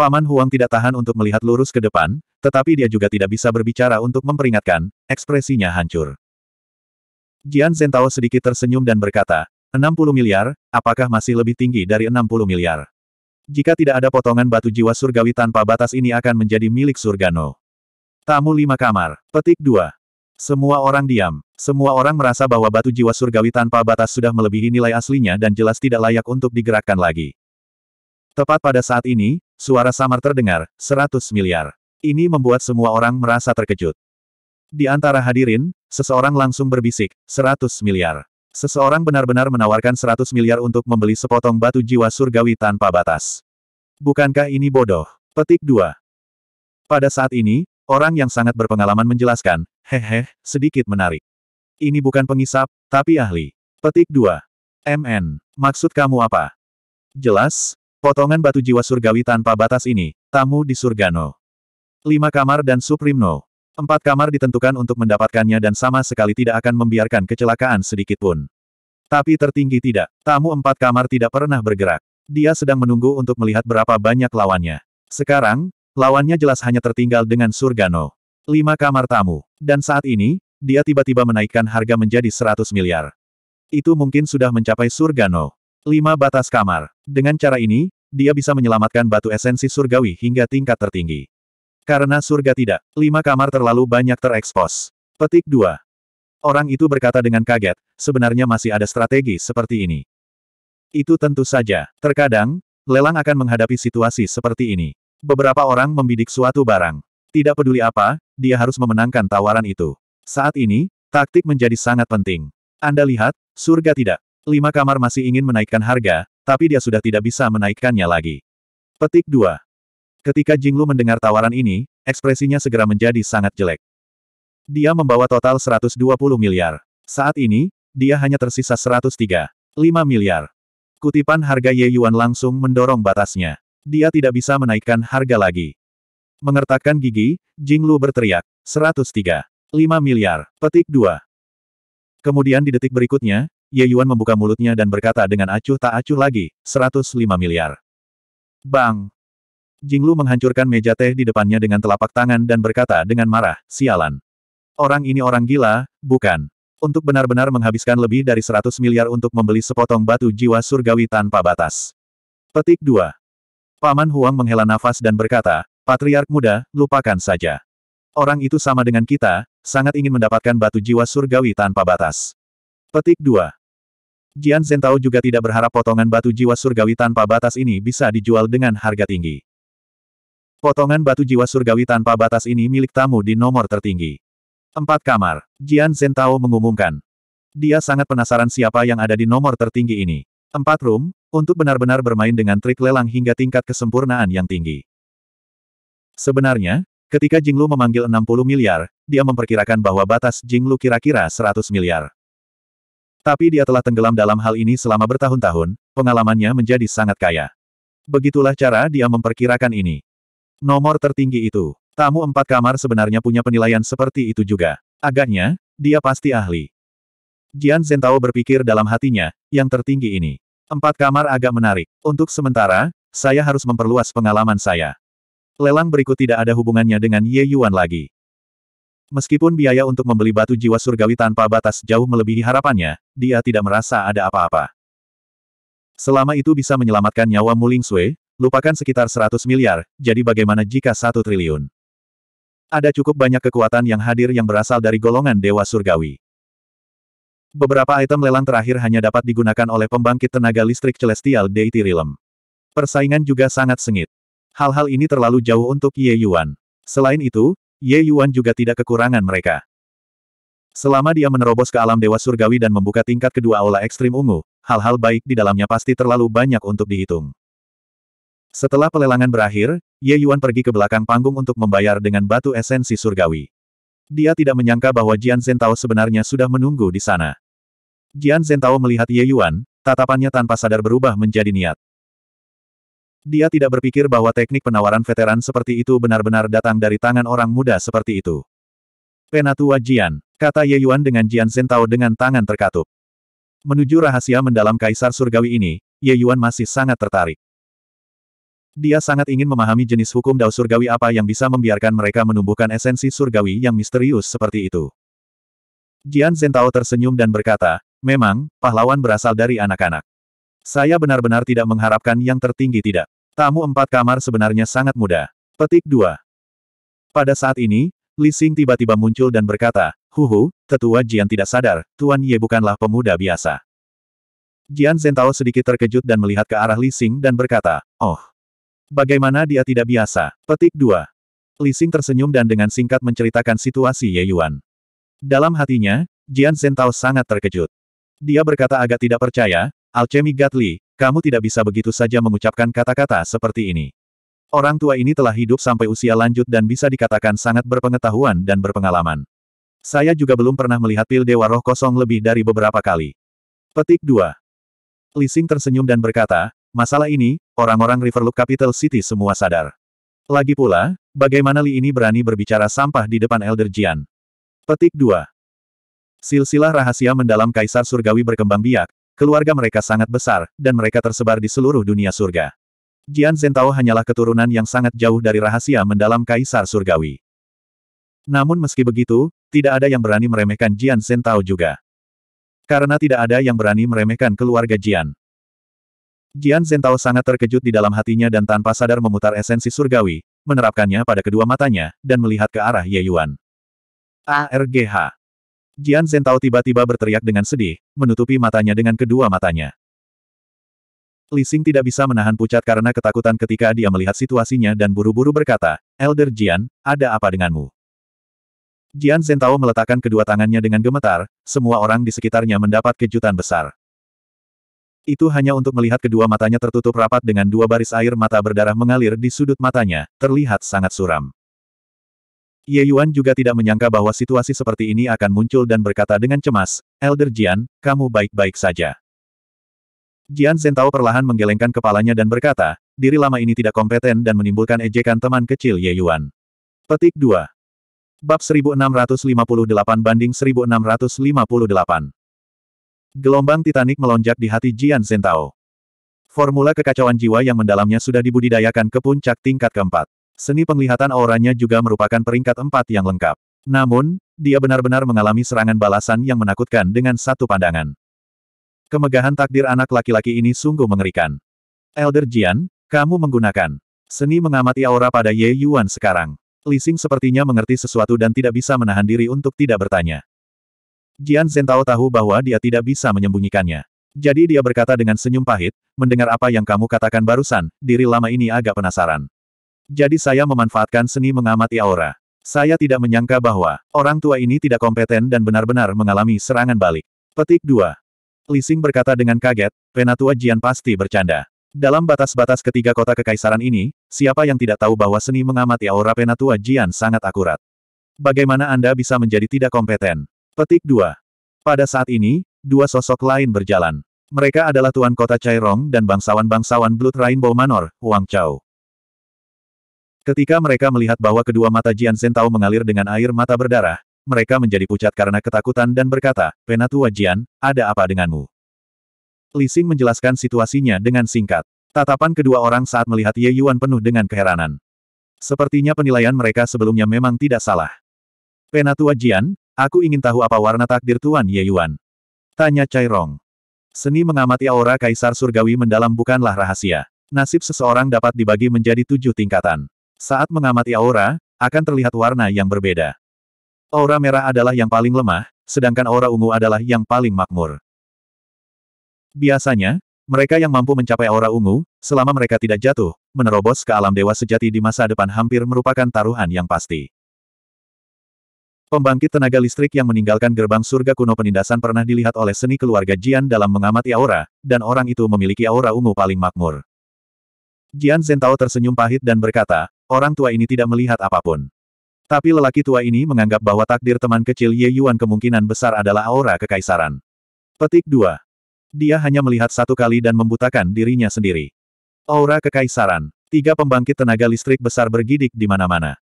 Paman Huang tidak tahan untuk melihat lurus ke depan, tetapi dia juga tidak bisa berbicara untuk memperingatkan, ekspresinya hancur. Jian Zentao sedikit tersenyum dan berkata, 60 miliar, apakah masih lebih tinggi dari 60 miliar? Jika tidak ada potongan batu jiwa surgawi tanpa batas ini akan menjadi milik Surgano. Tamu lima kamar. Petik dua. Semua orang diam. Semua orang merasa bahwa batu jiwa surgawi tanpa batas sudah melebihi nilai aslinya dan jelas tidak layak untuk digerakkan lagi. Tepat pada saat ini, suara samar terdengar, 100 miliar. Ini membuat semua orang merasa terkejut. Di antara hadirin, seseorang langsung berbisik, 100 miliar. Seseorang benar-benar menawarkan 100 miliar untuk membeli sepotong batu jiwa surgawi tanpa batas. Bukankah ini bodoh? Petik 2. Pada saat ini, Orang yang sangat berpengalaman menjelaskan, hehe, sedikit menarik. Ini bukan pengisap, tapi ahli. Petik 2. MN, maksud kamu apa? Jelas, potongan batu jiwa surgawi tanpa batas ini, tamu di surga no. Lima kamar dan no. Empat kamar ditentukan untuk mendapatkannya dan sama sekali tidak akan membiarkan kecelakaan sedikit pun. Tapi tertinggi tidak, tamu empat kamar tidak pernah bergerak. Dia sedang menunggu untuk melihat berapa banyak lawannya. Sekarang, Lawannya jelas hanya tertinggal dengan Surgano. Lima kamar tamu. Dan saat ini, dia tiba-tiba menaikkan harga menjadi 100 miliar. Itu mungkin sudah mencapai Surgano. Lima batas kamar. Dengan cara ini, dia bisa menyelamatkan batu esensi surgawi hingga tingkat tertinggi. Karena surga tidak, lima kamar terlalu banyak terekspos. Petik 2. Orang itu berkata dengan kaget, sebenarnya masih ada strategi seperti ini. Itu tentu saja. Terkadang, lelang akan menghadapi situasi seperti ini. Beberapa orang membidik suatu barang. Tidak peduli apa, dia harus memenangkan tawaran itu. Saat ini, taktik menjadi sangat penting. Anda lihat, surga tidak. Lima kamar masih ingin menaikkan harga, tapi dia sudah tidak bisa menaikkannya lagi. Petik 2. Ketika Jinglu mendengar tawaran ini, ekspresinya segera menjadi sangat jelek. Dia membawa total 120 miliar. Saat ini, dia hanya tersisa 103,5 miliar. Kutipan harga Ye Yuan langsung mendorong batasnya. Dia tidak bisa menaikkan harga lagi. Mengertakkan gigi, Jing Lu berteriak. 103. 5 miliar. Petik 2. Kemudian di detik berikutnya, Ye Yuan membuka mulutnya dan berkata dengan acuh tak acuh lagi, 105 miliar. Bang! Jing Lu menghancurkan meja teh di depannya dengan telapak tangan dan berkata dengan marah, sialan. Orang ini orang gila, bukan. Untuk benar-benar menghabiskan lebih dari 100 miliar untuk membeli sepotong batu jiwa surgawi tanpa batas. Petik 2. Paman Huang menghela nafas dan berkata, Patriark muda, lupakan saja. Orang itu sama dengan kita, sangat ingin mendapatkan batu jiwa surgawi tanpa batas. Petik 2. Jian Zentao juga tidak berharap potongan batu jiwa surgawi tanpa batas ini bisa dijual dengan harga tinggi. Potongan batu jiwa surgawi tanpa batas ini milik tamu di nomor tertinggi. Empat kamar, Jian Zentao mengumumkan. Dia sangat penasaran siapa yang ada di nomor tertinggi ini. Empat room, untuk benar-benar bermain dengan trik lelang hingga tingkat kesempurnaan yang tinggi. Sebenarnya, ketika Jinglu memanggil 60 miliar, dia memperkirakan bahwa batas Jinglu kira-kira 100 miliar. Tapi dia telah tenggelam dalam hal ini selama bertahun-tahun, pengalamannya menjadi sangat kaya. Begitulah cara dia memperkirakan ini. Nomor tertinggi itu, tamu empat kamar sebenarnya punya penilaian seperti itu juga. Agaknya, dia pasti ahli. Jian Zentao berpikir dalam hatinya, yang tertinggi ini. Empat kamar agak menarik. Untuk sementara, saya harus memperluas pengalaman saya. Lelang berikut tidak ada hubungannya dengan Ye Yuan lagi. Meskipun biaya untuk membeli batu jiwa surgawi tanpa batas jauh melebihi harapannya, dia tidak merasa ada apa-apa. Selama itu bisa menyelamatkan nyawa Muling Sui, lupakan sekitar 100 miliar, jadi bagaimana jika 1 triliun? Ada cukup banyak kekuatan yang hadir yang berasal dari golongan Dewa Surgawi. Beberapa item lelang terakhir hanya dapat digunakan oleh pembangkit tenaga listrik Celestial Deity Realm. Persaingan juga sangat sengit. Hal-hal ini terlalu jauh untuk Ye Yuan. Selain itu, Ye Yuan juga tidak kekurangan mereka. Selama dia menerobos ke alam dewa surgawi dan membuka tingkat kedua aula ekstrim ungu, hal-hal baik di dalamnya pasti terlalu banyak untuk dihitung. Setelah pelelangan berakhir, Ye Yuan pergi ke belakang panggung untuk membayar dengan batu esensi surgawi. Dia tidak menyangka bahwa Jian Zhen sebenarnya sudah menunggu di sana. Jian Zentao melihat Ye Yuan, tatapannya tanpa sadar berubah menjadi niat. Dia tidak berpikir bahwa teknik penawaran veteran seperti itu benar-benar datang dari tangan orang muda seperti itu. Penatua Jian, kata Ye Yuan dengan Jian Zentao dengan tangan terkatup. Menuju rahasia mendalam Kaisar Surgawi ini, Ye Yuan masih sangat tertarik. Dia sangat ingin memahami jenis hukum Dao Surgawi apa yang bisa membiarkan mereka menumbuhkan esensi surgawi yang misterius seperti itu. Jian Zentao tersenyum dan berkata, Memang, pahlawan berasal dari anak-anak. Saya benar-benar tidak mengharapkan yang tertinggi tidak. Tamu empat kamar sebenarnya sangat mudah. Petik 2. Pada saat ini, Li Xing tiba-tiba muncul dan berkata, Huhu, tetua Jian tidak sadar, Tuan Ye bukanlah pemuda biasa. Jian Zentao sedikit terkejut dan melihat ke arah Li Xing dan berkata, Oh, bagaimana dia tidak biasa? Petik 2. Li Xing tersenyum dan dengan singkat menceritakan situasi Ye Yuan. Dalam hatinya, Jian Zentao sangat terkejut. Dia berkata agak tidak percaya, Alchemy Gatli, kamu tidak bisa begitu saja mengucapkan kata-kata seperti ini. Orang tua ini telah hidup sampai usia lanjut dan bisa dikatakan sangat berpengetahuan dan berpengalaman. Saya juga belum pernah melihat pil Dewa Roh Kosong lebih dari beberapa kali. Petik 2. Lising tersenyum dan berkata, masalah ini, orang-orang Riverloop Capital City semua sadar. Lagi pula, bagaimana Li ini berani berbicara sampah di depan Elder Jian? Petik 2. Silsilah rahasia mendalam Kaisar Surgawi berkembang biak, keluarga mereka sangat besar, dan mereka tersebar di seluruh dunia surga. Jian Zentao hanyalah keturunan yang sangat jauh dari rahasia mendalam Kaisar Surgawi. Namun meski begitu, tidak ada yang berani meremehkan Jian Zentao juga. Karena tidak ada yang berani meremehkan keluarga Jian. Jian Zentao sangat terkejut di dalam hatinya dan tanpa sadar memutar esensi surgawi, menerapkannya pada kedua matanya, dan melihat ke arah Ye Yuan. ARGH Jian Zentao tiba-tiba berteriak dengan sedih, menutupi matanya dengan kedua matanya. Li Xing tidak bisa menahan pucat karena ketakutan ketika dia melihat situasinya dan buru-buru berkata, Elder Jian, ada apa denganmu? Jian Zentao meletakkan kedua tangannya dengan gemetar, semua orang di sekitarnya mendapat kejutan besar. Itu hanya untuk melihat kedua matanya tertutup rapat dengan dua baris air mata berdarah mengalir di sudut matanya, terlihat sangat suram. Ye Yuan juga tidak menyangka bahwa situasi seperti ini akan muncul dan berkata dengan cemas, Elder Jian, kamu baik-baik saja. Jian Zentao perlahan menggelengkan kepalanya dan berkata, diri lama ini tidak kompeten dan menimbulkan ejekan teman kecil Ye Yuan. Petik 2. Bab 1658 banding 1658. Gelombang Titanic melonjak di hati Jian Zentao. Formula kekacauan jiwa yang mendalamnya sudah dibudidayakan ke puncak tingkat keempat. Seni penglihatan auranya juga merupakan peringkat empat yang lengkap. Namun, dia benar-benar mengalami serangan balasan yang menakutkan dengan satu pandangan. Kemegahan takdir anak laki-laki ini sungguh mengerikan. Elder Jian, kamu menggunakan seni mengamati aura pada Ye Yuan sekarang. Li Lising sepertinya mengerti sesuatu dan tidak bisa menahan diri untuk tidak bertanya. Jian Zentao tahu bahwa dia tidak bisa menyembunyikannya. Jadi dia berkata dengan senyum pahit, mendengar apa yang kamu katakan barusan, diri lama ini agak penasaran. Jadi saya memanfaatkan seni mengamati aura. Saya tidak menyangka bahwa orang tua ini tidak kompeten dan benar-benar mengalami serangan balik. Petik 2. Lising berkata dengan kaget, Penatua Jian pasti bercanda. Dalam batas-batas ketiga kota kekaisaran ini, siapa yang tidak tahu bahwa seni mengamati aura Penatua Jian sangat akurat. Bagaimana Anda bisa menjadi tidak kompeten? Petik 2. Pada saat ini, dua sosok lain berjalan. Mereka adalah Tuan Kota Chairong dan bangsawan-bangsawan Blood Rainbow Manor, Wang Chao. Ketika mereka melihat bahwa kedua mata Jian Zentao mengalir dengan air mata berdarah, mereka menjadi pucat karena ketakutan dan berkata, Penatua Jian, ada apa denganmu? Li Xing menjelaskan situasinya dengan singkat. Tatapan kedua orang saat melihat Ye Yuan penuh dengan keheranan. Sepertinya penilaian mereka sebelumnya memang tidak salah. Penatua Jian, aku ingin tahu apa warna takdir Tuan Ye Yuan. Tanya Chai Rong. Seni mengamati aura Kaisar Surgawi mendalam bukanlah rahasia. Nasib seseorang dapat dibagi menjadi tujuh tingkatan. Saat mengamati aura, akan terlihat warna yang berbeda. Aura merah adalah yang paling lemah, sedangkan aura ungu adalah yang paling makmur. Biasanya, mereka yang mampu mencapai aura ungu, selama mereka tidak jatuh, menerobos ke alam dewa sejati di masa depan hampir merupakan taruhan yang pasti. Pembangkit tenaga listrik yang meninggalkan gerbang surga kuno penindasan pernah dilihat oleh seni keluarga Jian dalam mengamati aura, dan orang itu memiliki aura ungu paling makmur. Jian Zentao tersenyum pahit dan berkata, orang tua ini tidak melihat apapun. Tapi lelaki tua ini menganggap bahwa takdir teman kecil Ye Yuan kemungkinan besar adalah aura kekaisaran. Petik 2. Dia hanya melihat satu kali dan membutakan dirinya sendiri. Aura kekaisaran. Tiga pembangkit tenaga listrik besar bergidik di mana-mana.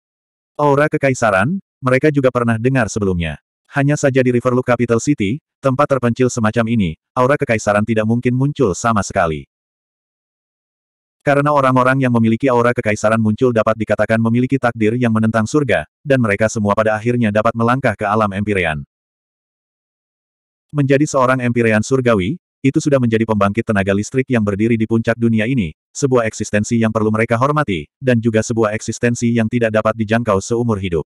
Aura kekaisaran, mereka juga pernah dengar sebelumnya. Hanya saja di Riverlook Capital City, tempat terpencil semacam ini, aura kekaisaran tidak mungkin muncul sama sekali. Karena orang-orang yang memiliki aura kekaisaran muncul dapat dikatakan memiliki takdir yang menentang surga, dan mereka semua pada akhirnya dapat melangkah ke alam empirean. Menjadi seorang empirean surgawi, itu sudah menjadi pembangkit tenaga listrik yang berdiri di puncak dunia ini, sebuah eksistensi yang perlu mereka hormati, dan juga sebuah eksistensi yang tidak dapat dijangkau seumur hidup.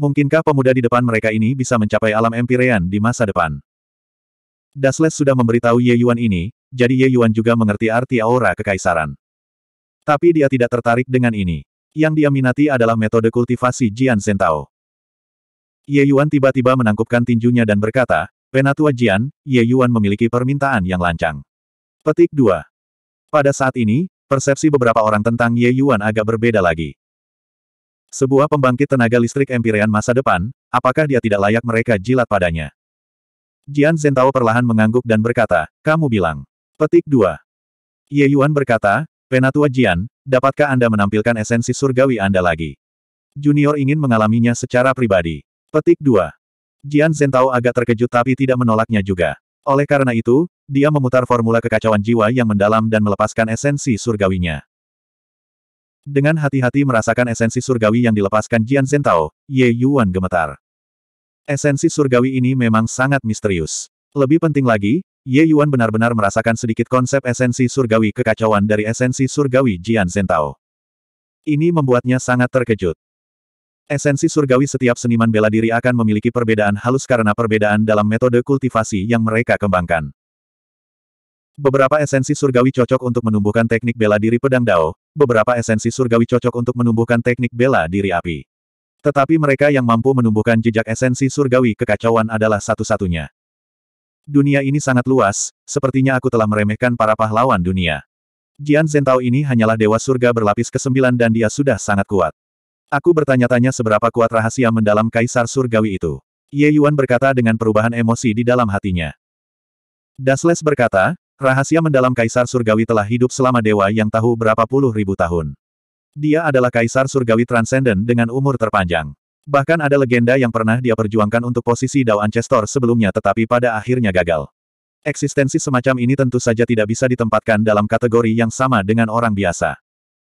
Mungkinkah pemuda di depan mereka ini bisa mencapai alam empirean di masa depan? Dasles sudah memberitahu Ye Yuan ini, jadi Ye Yuan juga mengerti arti aura kekaisaran. Tapi dia tidak tertarik dengan ini. Yang dia minati adalah metode kultivasi Jian Zentao. Ye Yuan tiba-tiba menangkupkan tinjunya dan berkata, Penatua Jian, Ye Yuan memiliki permintaan yang lancang. Petik 2. Pada saat ini, persepsi beberapa orang tentang Ye Yuan agak berbeda lagi. Sebuah pembangkit tenaga listrik Empyrean masa depan, apakah dia tidak layak mereka jilat padanya? Jian Zentao perlahan mengangguk dan berkata, kamu bilang. Petik 2. Ye Yuan berkata, Penatua Jian, dapatkah Anda menampilkan esensi surgawi Anda lagi? Junior ingin mengalaminya secara pribadi. Petik 2. Jian Zentao agak terkejut tapi tidak menolaknya juga. Oleh karena itu, dia memutar formula kekacauan jiwa yang mendalam dan melepaskan esensi surgawinya. Dengan hati-hati merasakan esensi surgawi yang dilepaskan Jian Zentao, Ye Yuan gemetar. Esensi surgawi ini memang sangat misterius. Lebih penting lagi, Ye Yuan benar-benar merasakan sedikit konsep esensi surgawi kekacauan dari esensi surgawi Jian Zentao. Ini membuatnya sangat terkejut. Esensi surgawi setiap seniman bela diri akan memiliki perbedaan halus karena perbedaan dalam metode kultivasi yang mereka kembangkan. Beberapa esensi surgawi cocok untuk menumbuhkan teknik bela diri pedang dao, beberapa esensi surgawi cocok untuk menumbuhkan teknik bela diri api. Tetapi mereka yang mampu menumbuhkan jejak esensi surgawi kekacauan adalah satu-satunya. Dunia ini sangat luas, sepertinya aku telah meremehkan para pahlawan dunia. Jian Zentao ini hanyalah dewa surga berlapis kesembilan dan dia sudah sangat kuat. Aku bertanya-tanya seberapa kuat rahasia mendalam kaisar surgawi itu. Ye Yuan berkata dengan perubahan emosi di dalam hatinya. Dasles berkata, rahasia mendalam kaisar surgawi telah hidup selama dewa yang tahu berapa puluh ribu tahun. Dia adalah kaisar surgawi transenden dengan umur terpanjang. Bahkan ada legenda yang pernah dia perjuangkan untuk posisi Dao Ancestor sebelumnya tetapi pada akhirnya gagal. Eksistensi semacam ini tentu saja tidak bisa ditempatkan dalam kategori yang sama dengan orang biasa.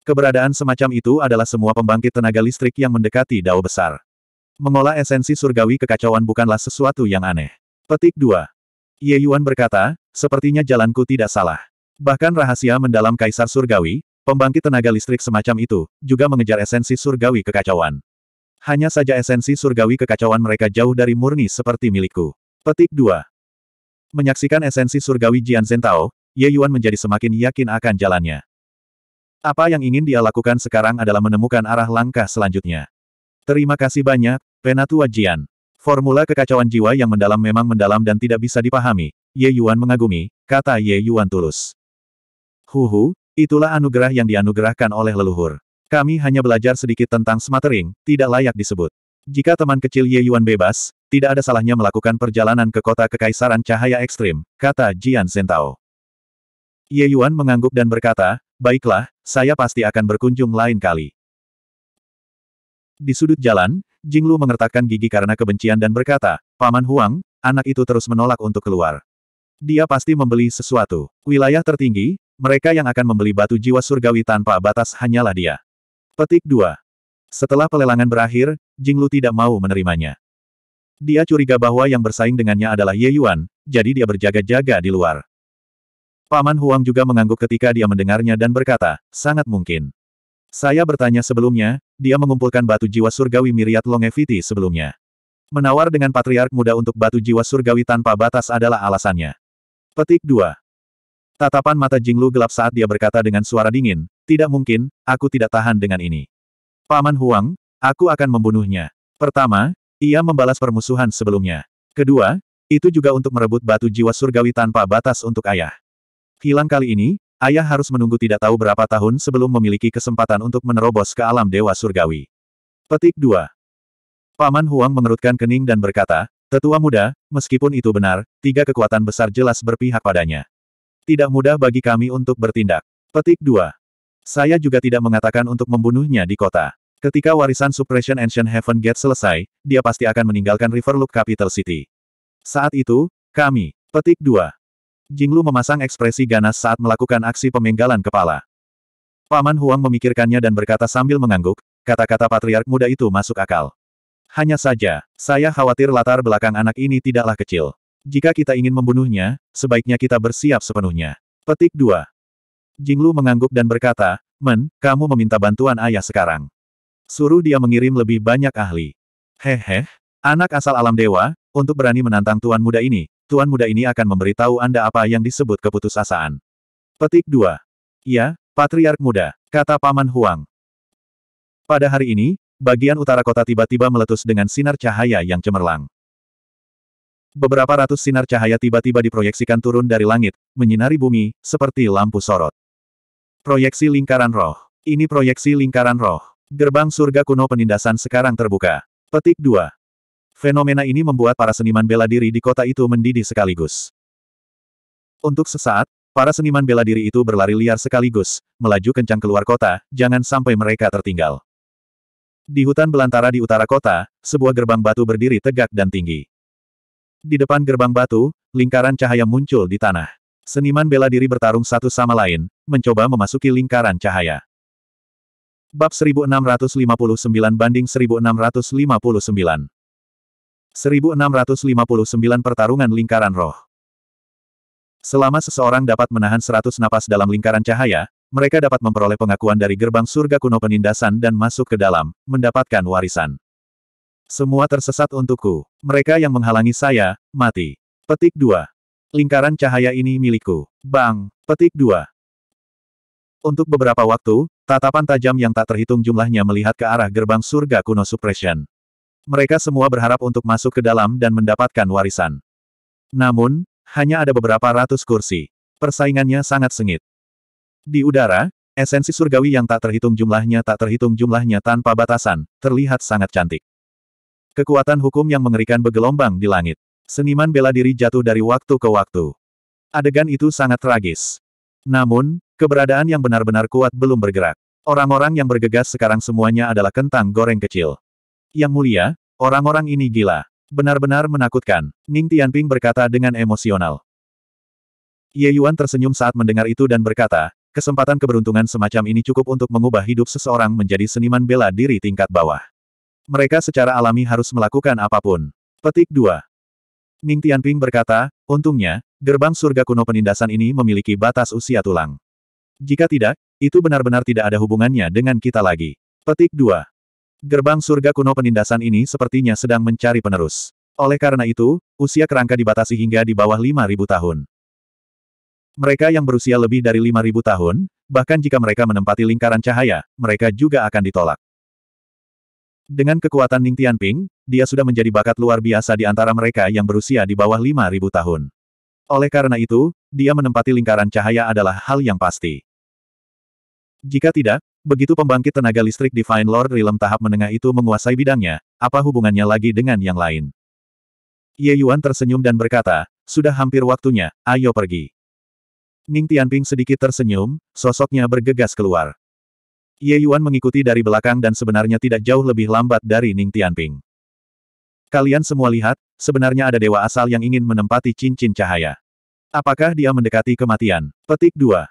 Keberadaan semacam itu adalah semua pembangkit tenaga listrik yang mendekati Dao besar. Mengolah esensi surgawi kekacauan bukanlah sesuatu yang aneh. Petik 2. Ye Yuan berkata, sepertinya jalanku tidak salah. Bahkan rahasia mendalam kaisar surgawi, pembangkit tenaga listrik semacam itu, juga mengejar esensi surgawi kekacauan. Hanya saja esensi surgawi kekacauan mereka jauh dari murni seperti milikku. Petik 2. Menyaksikan esensi surgawi Jian Zentao, Ye Yuan menjadi semakin yakin akan jalannya. Apa yang ingin dia lakukan sekarang adalah menemukan arah langkah selanjutnya. Terima kasih banyak, Penatua Jian. Formula kekacauan jiwa yang mendalam memang mendalam dan tidak bisa dipahami, Ye Yuan mengagumi, kata Ye Yuan tulus. Huhu, itulah anugerah yang dianugerahkan oleh leluhur. Kami hanya belajar sedikit tentang smattering, tidak layak disebut. Jika teman kecil Ye Yuan bebas, tidak ada salahnya melakukan perjalanan ke kota kekaisaran cahaya ekstrim, kata Jian Zentao. Ye Yuan mengangguk dan berkata, baiklah, saya pasti akan berkunjung lain kali. Di sudut jalan, Jinglu mengertakkan gigi karena kebencian dan berkata, Paman Huang, anak itu terus menolak untuk keluar. Dia pasti membeli sesuatu. Wilayah tertinggi, mereka yang akan membeli batu jiwa surgawi tanpa batas hanyalah dia. Petik 2. Setelah pelelangan berakhir, Jinglu tidak mau menerimanya. Dia curiga bahwa yang bersaing dengannya adalah Ye Yuan, jadi dia berjaga-jaga di luar. Paman Huang juga mengangguk ketika dia mendengarnya dan berkata, sangat mungkin. Saya bertanya sebelumnya, dia mengumpulkan batu jiwa surgawi miriat longevity sebelumnya. Menawar dengan patriark muda untuk batu jiwa surgawi tanpa batas adalah alasannya. Petik 2. Tatapan mata Jinglu gelap saat dia berkata dengan suara dingin, tidak mungkin, aku tidak tahan dengan ini. Paman Huang, aku akan membunuhnya. Pertama, ia membalas permusuhan sebelumnya. Kedua, itu juga untuk merebut batu jiwa surgawi tanpa batas untuk ayah. Hilang kali ini, ayah harus menunggu tidak tahu berapa tahun sebelum memiliki kesempatan untuk menerobos ke alam dewa surgawi. Petik 2. Paman Huang mengerutkan kening dan berkata, Tetua muda, meskipun itu benar, tiga kekuatan besar jelas berpihak padanya. Tidak mudah bagi kami untuk bertindak. Petik 2. Saya juga tidak mengatakan untuk membunuhnya di kota. Ketika warisan Suppression Ancient Heaven Gate selesai, dia pasti akan meninggalkan Riverloop Capital City. Saat itu, kami, petik 2. Jinglu memasang ekspresi ganas saat melakukan aksi pemenggalan kepala. Paman Huang memikirkannya dan berkata sambil mengangguk, kata-kata patriark muda itu masuk akal. Hanya saja, saya khawatir latar belakang anak ini tidaklah kecil. Jika kita ingin membunuhnya, sebaiknya kita bersiap sepenuhnya. Petik 2. Jinglu mengangguk dan berkata, Men, kamu meminta bantuan ayah sekarang. Suruh dia mengirim lebih banyak ahli. Hehe, anak asal alam dewa, untuk berani menantang tuan muda ini, tuan muda ini akan memberitahu Anda apa yang disebut keputusasaan. Petik 2. Ya, Patriark Muda, kata Paman Huang. Pada hari ini, bagian utara kota tiba-tiba meletus dengan sinar cahaya yang cemerlang. Beberapa ratus sinar cahaya tiba-tiba diproyeksikan turun dari langit, menyinari bumi, seperti lampu sorot. Proyeksi lingkaran roh. Ini proyeksi lingkaran roh. Gerbang surga kuno penindasan sekarang terbuka. Petik 2. Fenomena ini membuat para seniman bela diri di kota itu mendidih sekaligus. Untuk sesaat, para seniman bela diri itu berlari liar sekaligus, melaju kencang keluar kota, jangan sampai mereka tertinggal. Di hutan belantara di utara kota, sebuah gerbang batu berdiri tegak dan tinggi. Di depan gerbang batu, lingkaran cahaya muncul di tanah. Seniman bela diri bertarung satu sama lain, mencoba memasuki lingkaran cahaya. Bab 1659 banding 1659 1659 Pertarungan Lingkaran Roh Selama seseorang dapat menahan 100 napas dalam lingkaran cahaya, mereka dapat memperoleh pengakuan dari gerbang surga kuno penindasan dan masuk ke dalam, mendapatkan warisan. Semua tersesat untukku. Mereka yang menghalangi saya, mati. Petik 2. Lingkaran cahaya ini milikku. Bang. Petik 2. Untuk beberapa waktu, tatapan tajam yang tak terhitung jumlahnya melihat ke arah gerbang surga kuno Suppression. Mereka semua berharap untuk masuk ke dalam dan mendapatkan warisan. Namun, hanya ada beberapa ratus kursi. Persaingannya sangat sengit. Di udara, esensi surgawi yang tak terhitung jumlahnya tak terhitung jumlahnya tanpa batasan, terlihat sangat cantik. Kekuatan hukum yang mengerikan bergelombang di langit. Seniman bela diri jatuh dari waktu ke waktu. Adegan itu sangat tragis. Namun, Keberadaan yang benar-benar kuat belum bergerak. Orang-orang yang bergegas sekarang semuanya adalah kentang goreng kecil. Yang mulia, orang-orang ini gila. Benar-benar menakutkan, Ning Tianping berkata dengan emosional. Ye Yuan tersenyum saat mendengar itu dan berkata, kesempatan keberuntungan semacam ini cukup untuk mengubah hidup seseorang menjadi seniman bela diri tingkat bawah. Mereka secara alami harus melakukan apapun. Petik 2. Ning Tianping berkata, untungnya, gerbang surga kuno penindasan ini memiliki batas usia tulang. Jika tidak, itu benar-benar tidak ada hubungannya dengan kita lagi. Petik 2. Gerbang surga kuno penindasan ini sepertinya sedang mencari penerus. Oleh karena itu, usia kerangka dibatasi hingga di bawah 5.000 tahun. Mereka yang berusia lebih dari 5.000 tahun, bahkan jika mereka menempati lingkaran cahaya, mereka juga akan ditolak. Dengan kekuatan Ning Tianping, dia sudah menjadi bakat luar biasa di antara mereka yang berusia di bawah 5.000 tahun. Oleh karena itu, dia menempati lingkaran cahaya adalah hal yang pasti. Jika tidak, begitu pembangkit tenaga listrik Divine Lord Realm tahap menengah itu menguasai bidangnya, apa hubungannya lagi dengan yang lain? Ye Yuan tersenyum dan berkata, sudah hampir waktunya, ayo pergi. Ning Tianping sedikit tersenyum, sosoknya bergegas keluar. Ye Yuan mengikuti dari belakang dan sebenarnya tidak jauh lebih lambat dari Ning Tianping. Kalian semua lihat, Sebenarnya ada dewa asal yang ingin menempati cincin cahaya. Apakah dia mendekati kematian? Petik 2.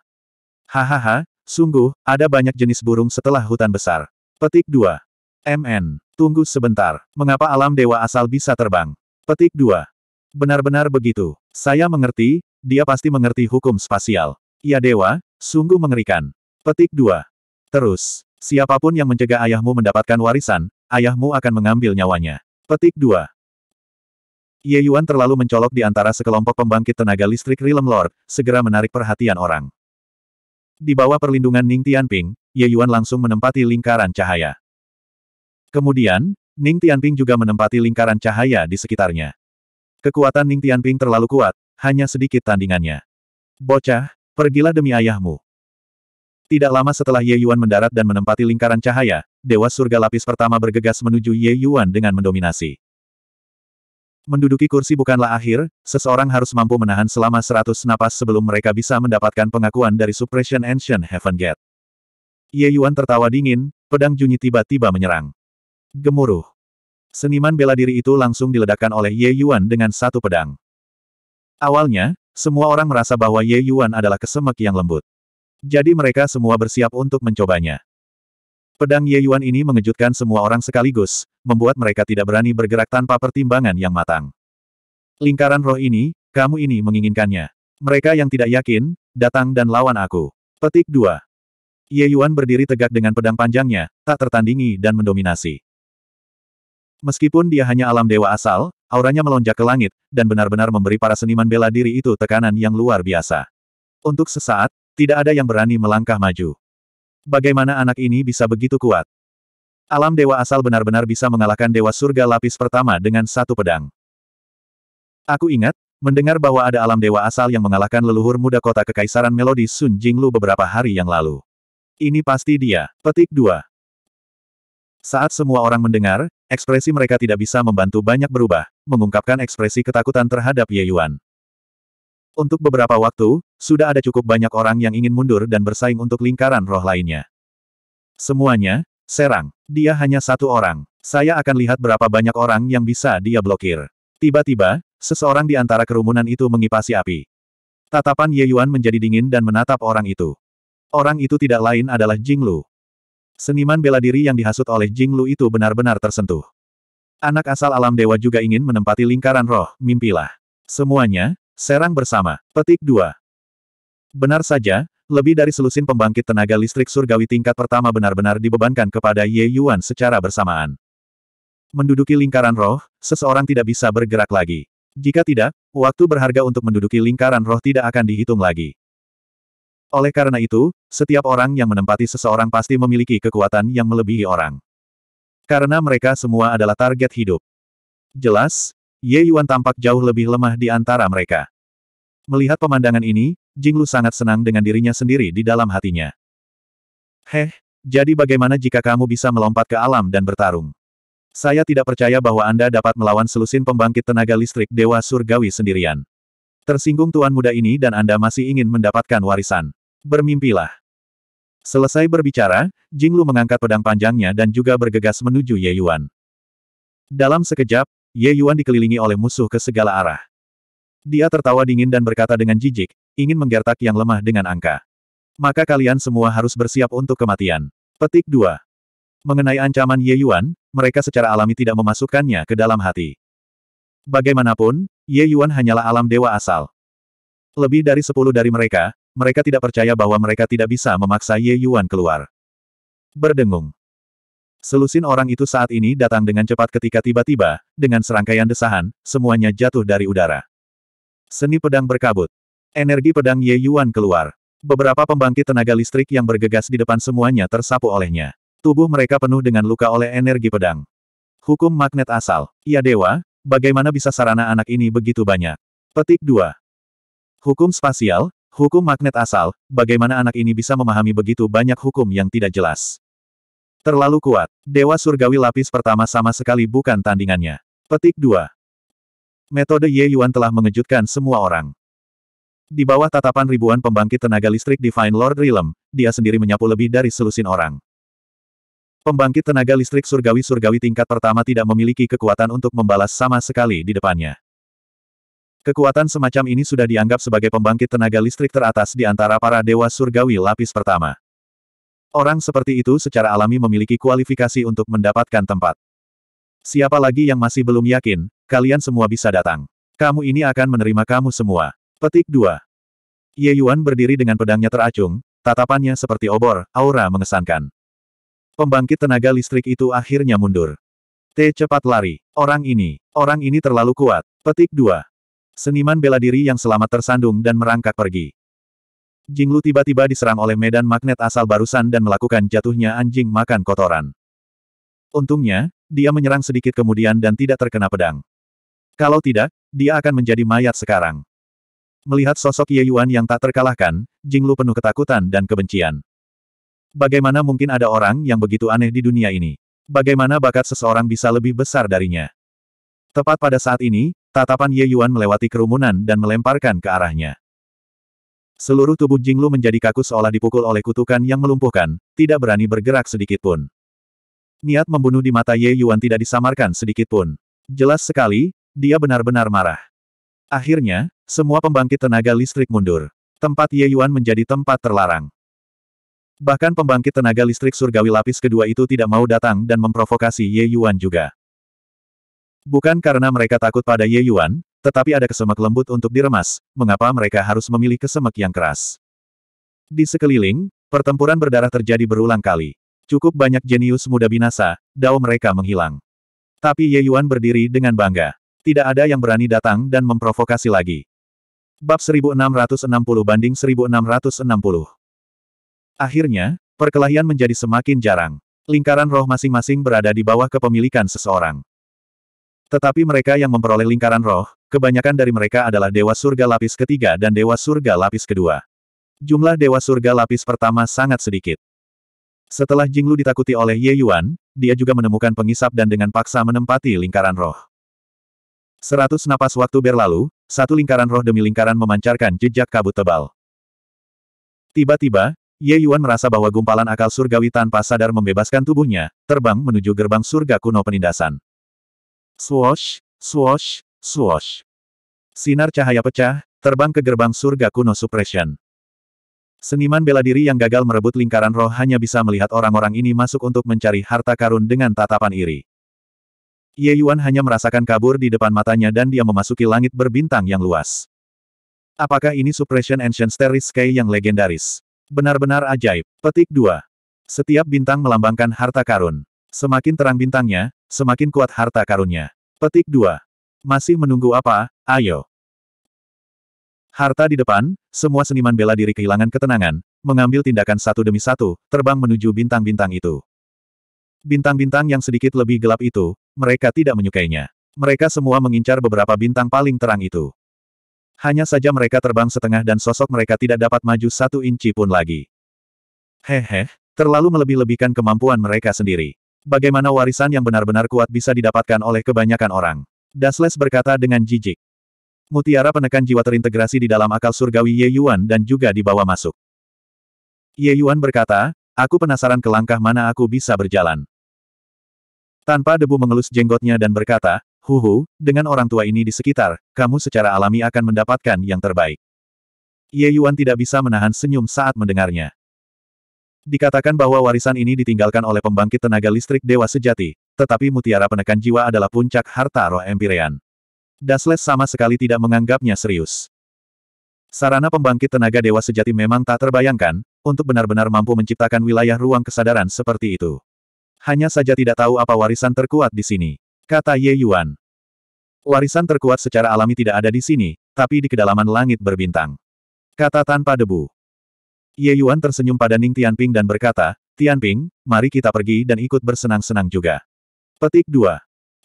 Hahaha, sungguh, ada banyak jenis burung setelah hutan besar. Petik 2. MN, tunggu sebentar. Mengapa alam dewa asal bisa terbang? Petik 2. Benar-benar begitu. Saya mengerti, dia pasti mengerti hukum spasial. Ya dewa, sungguh mengerikan. Petik 2. Terus, siapapun yang mencegah ayahmu mendapatkan warisan, ayahmu akan mengambil nyawanya. Petik 2. Ye Yuan terlalu mencolok di antara sekelompok pembangkit tenaga listrik Realm Lord, segera menarik perhatian orang. Di bawah perlindungan Ning Tianping, Ye Yuan langsung menempati lingkaran cahaya. Kemudian, Ning Tianping juga menempati lingkaran cahaya di sekitarnya. Kekuatan Ning Tianping terlalu kuat, hanya sedikit tandingannya. Bocah, pergilah demi ayahmu. Tidak lama setelah Ye Yuan mendarat dan menempati lingkaran cahaya, Dewa Surga Lapis pertama bergegas menuju Ye Yuan dengan mendominasi. Menduduki kursi bukanlah akhir, seseorang harus mampu menahan selama seratus napas sebelum mereka bisa mendapatkan pengakuan dari Suppression Ancient Heaven Gate. Ye Yuan tertawa dingin, pedang Junyi tiba-tiba menyerang. Gemuruh. Seniman bela diri itu langsung diledakkan oleh Ye Yuan dengan satu pedang. Awalnya, semua orang merasa bahwa Ye Yuan adalah kesemek yang lembut. Jadi mereka semua bersiap untuk mencobanya. Pedang Ye Yuan ini mengejutkan semua orang sekaligus, membuat mereka tidak berani bergerak tanpa pertimbangan yang matang. Lingkaran roh ini, kamu ini menginginkannya. Mereka yang tidak yakin, datang dan lawan aku. Petik 2. Ye Yuan berdiri tegak dengan pedang panjangnya, tak tertandingi dan mendominasi. Meskipun dia hanya alam dewa asal, auranya melonjak ke langit, dan benar-benar memberi para seniman bela diri itu tekanan yang luar biasa. Untuk sesaat, tidak ada yang berani melangkah maju. Bagaimana anak ini bisa begitu kuat? Alam dewa asal benar-benar bisa mengalahkan dewa surga lapis pertama dengan satu pedang. Aku ingat, mendengar bahwa ada alam dewa asal yang mengalahkan leluhur muda kota kekaisaran melodi Sun Jinglu beberapa hari yang lalu. Ini pasti dia. Petik dua. Saat semua orang mendengar, ekspresi mereka tidak bisa membantu banyak berubah, mengungkapkan ekspresi ketakutan terhadap Ye Yuan. Untuk beberapa waktu, sudah ada cukup banyak orang yang ingin mundur dan bersaing untuk lingkaran roh lainnya. Semuanya, serang. Dia hanya satu orang. Saya akan lihat berapa banyak orang yang bisa dia blokir. Tiba-tiba, seseorang di antara kerumunan itu mengipasi api. Tatapan Ye Yuan menjadi dingin dan menatap orang itu. Orang itu tidak lain adalah Jing Lu. Seniman bela diri yang dihasut oleh Jing Lu itu benar-benar tersentuh. Anak asal alam dewa juga ingin menempati lingkaran roh, mimpilah. Semuanya, Serang bersama. Petik 2. Benar saja, lebih dari selusin pembangkit tenaga listrik surgawi tingkat pertama benar-benar dibebankan kepada Ye Yuan secara bersamaan. Menduduki lingkaran roh, seseorang tidak bisa bergerak lagi. Jika tidak, waktu berharga untuk menduduki lingkaran roh tidak akan dihitung lagi. Oleh karena itu, setiap orang yang menempati seseorang pasti memiliki kekuatan yang melebihi orang. Karena mereka semua adalah target hidup. Jelas, Ye Yuan tampak jauh lebih lemah di antara mereka. Melihat pemandangan ini, Jinglu sangat senang dengan dirinya sendiri di dalam hatinya. Heh, jadi bagaimana jika kamu bisa melompat ke alam dan bertarung? Saya tidak percaya bahwa Anda dapat melawan selusin pembangkit tenaga listrik Dewa Surgawi sendirian. Tersinggung tuan muda ini dan Anda masih ingin mendapatkan warisan. Bermimpilah. Selesai berbicara, Jinglu mengangkat pedang panjangnya dan juga bergegas menuju Ye Yuan. Dalam sekejap, Ye Yuan dikelilingi oleh musuh ke segala arah. Dia tertawa dingin dan berkata dengan jijik, ingin menggertak yang lemah dengan angka. Maka kalian semua harus bersiap untuk kematian. Petik 2. Mengenai ancaman Ye Yuan, mereka secara alami tidak memasukkannya ke dalam hati. Bagaimanapun, Ye Yuan hanyalah alam dewa asal. Lebih dari sepuluh dari mereka, mereka tidak percaya bahwa mereka tidak bisa memaksa Ye Yuan keluar. Berdengung. Selusin orang itu saat ini datang dengan cepat ketika tiba-tiba, dengan serangkaian desahan, semuanya jatuh dari udara. Seni pedang berkabut. Energi pedang Ye Yuan keluar. Beberapa pembangkit tenaga listrik yang bergegas di depan semuanya tersapu olehnya. Tubuh mereka penuh dengan luka oleh energi pedang. Hukum magnet asal. Ya dewa, bagaimana bisa sarana anak ini begitu banyak? Petik 2. Hukum spasial, Hukum magnet asal, bagaimana anak ini bisa memahami begitu banyak hukum yang tidak jelas. Terlalu kuat. Dewa surgawi lapis pertama sama sekali bukan tandingannya. Petik 2. Metode Ye Yuan telah mengejutkan semua orang. Di bawah tatapan ribuan pembangkit tenaga listrik Divine Lord Realm, dia sendiri menyapu lebih dari selusin orang. Pembangkit tenaga listrik surgawi-surgawi tingkat pertama tidak memiliki kekuatan untuk membalas sama sekali di depannya. Kekuatan semacam ini sudah dianggap sebagai pembangkit tenaga listrik teratas di antara para dewa surgawi lapis pertama. Orang seperti itu secara alami memiliki kualifikasi untuk mendapatkan tempat. Siapa lagi yang masih belum yakin, kalian semua bisa datang. Kamu ini akan menerima kamu semua. Petik 2. Ye Yuan berdiri dengan pedangnya teracung, tatapannya seperti obor, aura mengesankan. Pembangkit tenaga listrik itu akhirnya mundur. T cepat lari. Orang ini, orang ini terlalu kuat. Petik 2. Seniman bela diri yang selamat tersandung dan merangkak pergi. Jinglu tiba-tiba diserang oleh medan magnet asal barusan dan melakukan jatuhnya anjing makan kotoran. Untungnya, dia menyerang sedikit kemudian dan tidak terkena pedang. Kalau tidak, dia akan menjadi mayat sekarang. Melihat sosok Ye Yuan yang tak terkalahkan, Jinglu penuh ketakutan dan kebencian. Bagaimana mungkin ada orang yang begitu aneh di dunia ini? Bagaimana bakat seseorang bisa lebih besar darinya? Tepat pada saat ini, tatapan Ye Yuan melewati kerumunan dan melemparkan ke arahnya. Seluruh tubuh Jinglu menjadi kaku seolah dipukul oleh kutukan yang melumpuhkan, tidak berani bergerak sedikitpun. Niat membunuh di mata Ye Yuan tidak disamarkan sedikitpun. Jelas sekali, dia benar-benar marah. Akhirnya, semua pembangkit tenaga listrik mundur. Tempat Ye Yuan menjadi tempat terlarang. Bahkan pembangkit tenaga listrik surgawi lapis kedua itu tidak mau datang dan memprovokasi Ye Yuan juga. Bukan karena mereka takut pada Ye Yuan, tetapi ada kesemek lembut untuk diremas, mengapa mereka harus memilih kesemek yang keras? Di sekeliling, pertempuran berdarah terjadi berulang kali. Cukup banyak jenius muda binasa, dao mereka menghilang. Tapi Ye Yuan berdiri dengan bangga. Tidak ada yang berani datang dan memprovokasi lagi. Bab 1660 banding 1660. Akhirnya, perkelahian menjadi semakin jarang. Lingkaran roh masing-masing berada di bawah kepemilikan seseorang. Tetapi mereka yang memperoleh lingkaran roh, kebanyakan dari mereka adalah Dewa Surga Lapis ketiga dan Dewa Surga Lapis kedua. Jumlah Dewa Surga Lapis pertama sangat sedikit. Setelah Jinglu ditakuti oleh Ye Yuan, dia juga menemukan pengisap dan dengan paksa menempati lingkaran roh. Seratus napas waktu berlalu, satu lingkaran roh demi lingkaran memancarkan jejak kabut tebal. Tiba-tiba, Ye Yuan merasa bahwa gumpalan akal surgawi tanpa sadar membebaskan tubuhnya, terbang menuju gerbang surga kuno penindasan. Swosh, swosh, swosh. Sinar cahaya pecah, terbang ke gerbang surga kuno Suppression. Seniman bela diri yang gagal merebut lingkaran roh hanya bisa melihat orang-orang ini masuk untuk mencari harta karun dengan tatapan iri. Ye Yuan hanya merasakan kabur di depan matanya dan dia memasuki langit berbintang yang luas. Apakah ini Suppression Ancient Starry Sky yang legendaris? Benar-benar ajaib. Petik 2. Setiap bintang melambangkan harta karun. Semakin terang bintangnya, semakin kuat harta karunnya. Petik 2. Masih menunggu apa, ayo. Harta di depan, semua seniman bela diri kehilangan ketenangan, mengambil tindakan satu demi satu, terbang menuju bintang-bintang itu. Bintang-bintang yang sedikit lebih gelap itu, mereka tidak menyukainya. Mereka semua mengincar beberapa bintang paling terang itu. Hanya saja mereka terbang setengah dan sosok mereka tidak dapat maju satu inci pun lagi. Hehe, terlalu melebih-lebihkan kemampuan mereka sendiri. Bagaimana warisan yang benar-benar kuat bisa didapatkan oleh kebanyakan orang? Dasles berkata dengan jijik. Mutiara penekan jiwa terintegrasi di dalam akal surgawi Ye Yuan dan juga dibawa masuk. Ye Yuan berkata, aku penasaran ke langkah mana aku bisa berjalan. Tanpa debu mengelus jenggotnya dan berkata, Huhu, dengan orang tua ini di sekitar, kamu secara alami akan mendapatkan yang terbaik. Ye Yuan tidak bisa menahan senyum saat mendengarnya. Dikatakan bahwa warisan ini ditinggalkan oleh pembangkit tenaga listrik dewa sejati, tetapi mutiara penekan jiwa adalah puncak harta roh Empyrean. Dasles sama sekali tidak menganggapnya serius. Sarana pembangkit tenaga dewa sejati memang tak terbayangkan, untuk benar-benar mampu menciptakan wilayah ruang kesadaran seperti itu. Hanya saja tidak tahu apa warisan terkuat di sini, kata Ye Yuan. Warisan terkuat secara alami tidak ada di sini, tapi di kedalaman langit berbintang. Kata tanpa debu. Ye Yuan tersenyum pada Ning Tianping dan berkata, Tianping, mari kita pergi dan ikut bersenang-senang juga. Petik 2.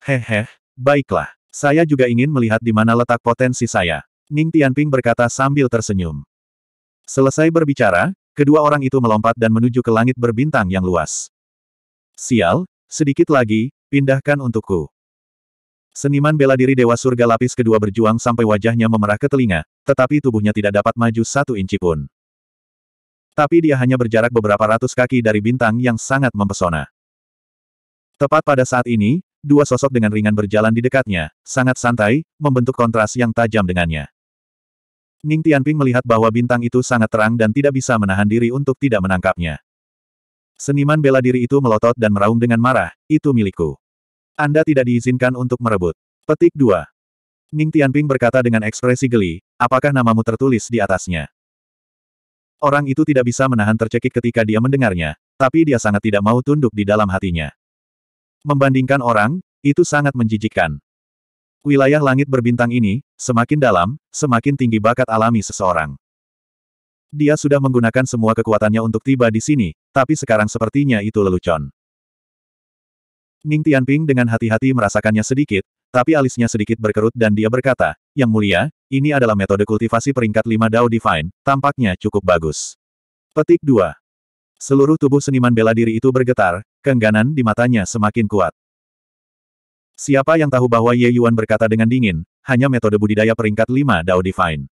Hehe, baiklah. Saya juga ingin melihat di mana letak potensi saya. Ning Tianping berkata sambil tersenyum. Selesai berbicara, kedua orang itu melompat dan menuju ke langit berbintang yang luas. Sial, sedikit lagi, pindahkan untukku. Seniman bela diri Dewa Surga Lapis kedua berjuang sampai wajahnya memerah ke telinga, tetapi tubuhnya tidak dapat maju satu inci pun tapi dia hanya berjarak beberapa ratus kaki dari bintang yang sangat mempesona. Tepat pada saat ini, dua sosok dengan ringan berjalan di dekatnya, sangat santai, membentuk kontras yang tajam dengannya. Ning Tianping melihat bahwa bintang itu sangat terang dan tidak bisa menahan diri untuk tidak menangkapnya. Seniman bela diri itu melotot dan meraung dengan marah, itu milikku. Anda tidak diizinkan untuk merebut. Petik 2. Ning Tianping berkata dengan ekspresi geli, apakah namamu tertulis di atasnya? Orang itu tidak bisa menahan tercekik ketika dia mendengarnya, tapi dia sangat tidak mau tunduk di dalam hatinya. Membandingkan orang, itu sangat menjijikkan. Wilayah langit berbintang ini, semakin dalam, semakin tinggi bakat alami seseorang. Dia sudah menggunakan semua kekuatannya untuk tiba di sini, tapi sekarang sepertinya itu lelucon. Ning Tianping dengan hati-hati merasakannya sedikit, tapi alisnya sedikit berkerut dan dia berkata, Yang mulia, ini adalah metode kultivasi peringkat 5 Dao Divine, tampaknya cukup bagus. Petik 2. Seluruh tubuh seniman bela diri itu bergetar, keengganan di matanya semakin kuat. Siapa yang tahu bahwa Ye Yuan berkata dengan dingin, hanya metode budidaya peringkat 5 Dao Divine.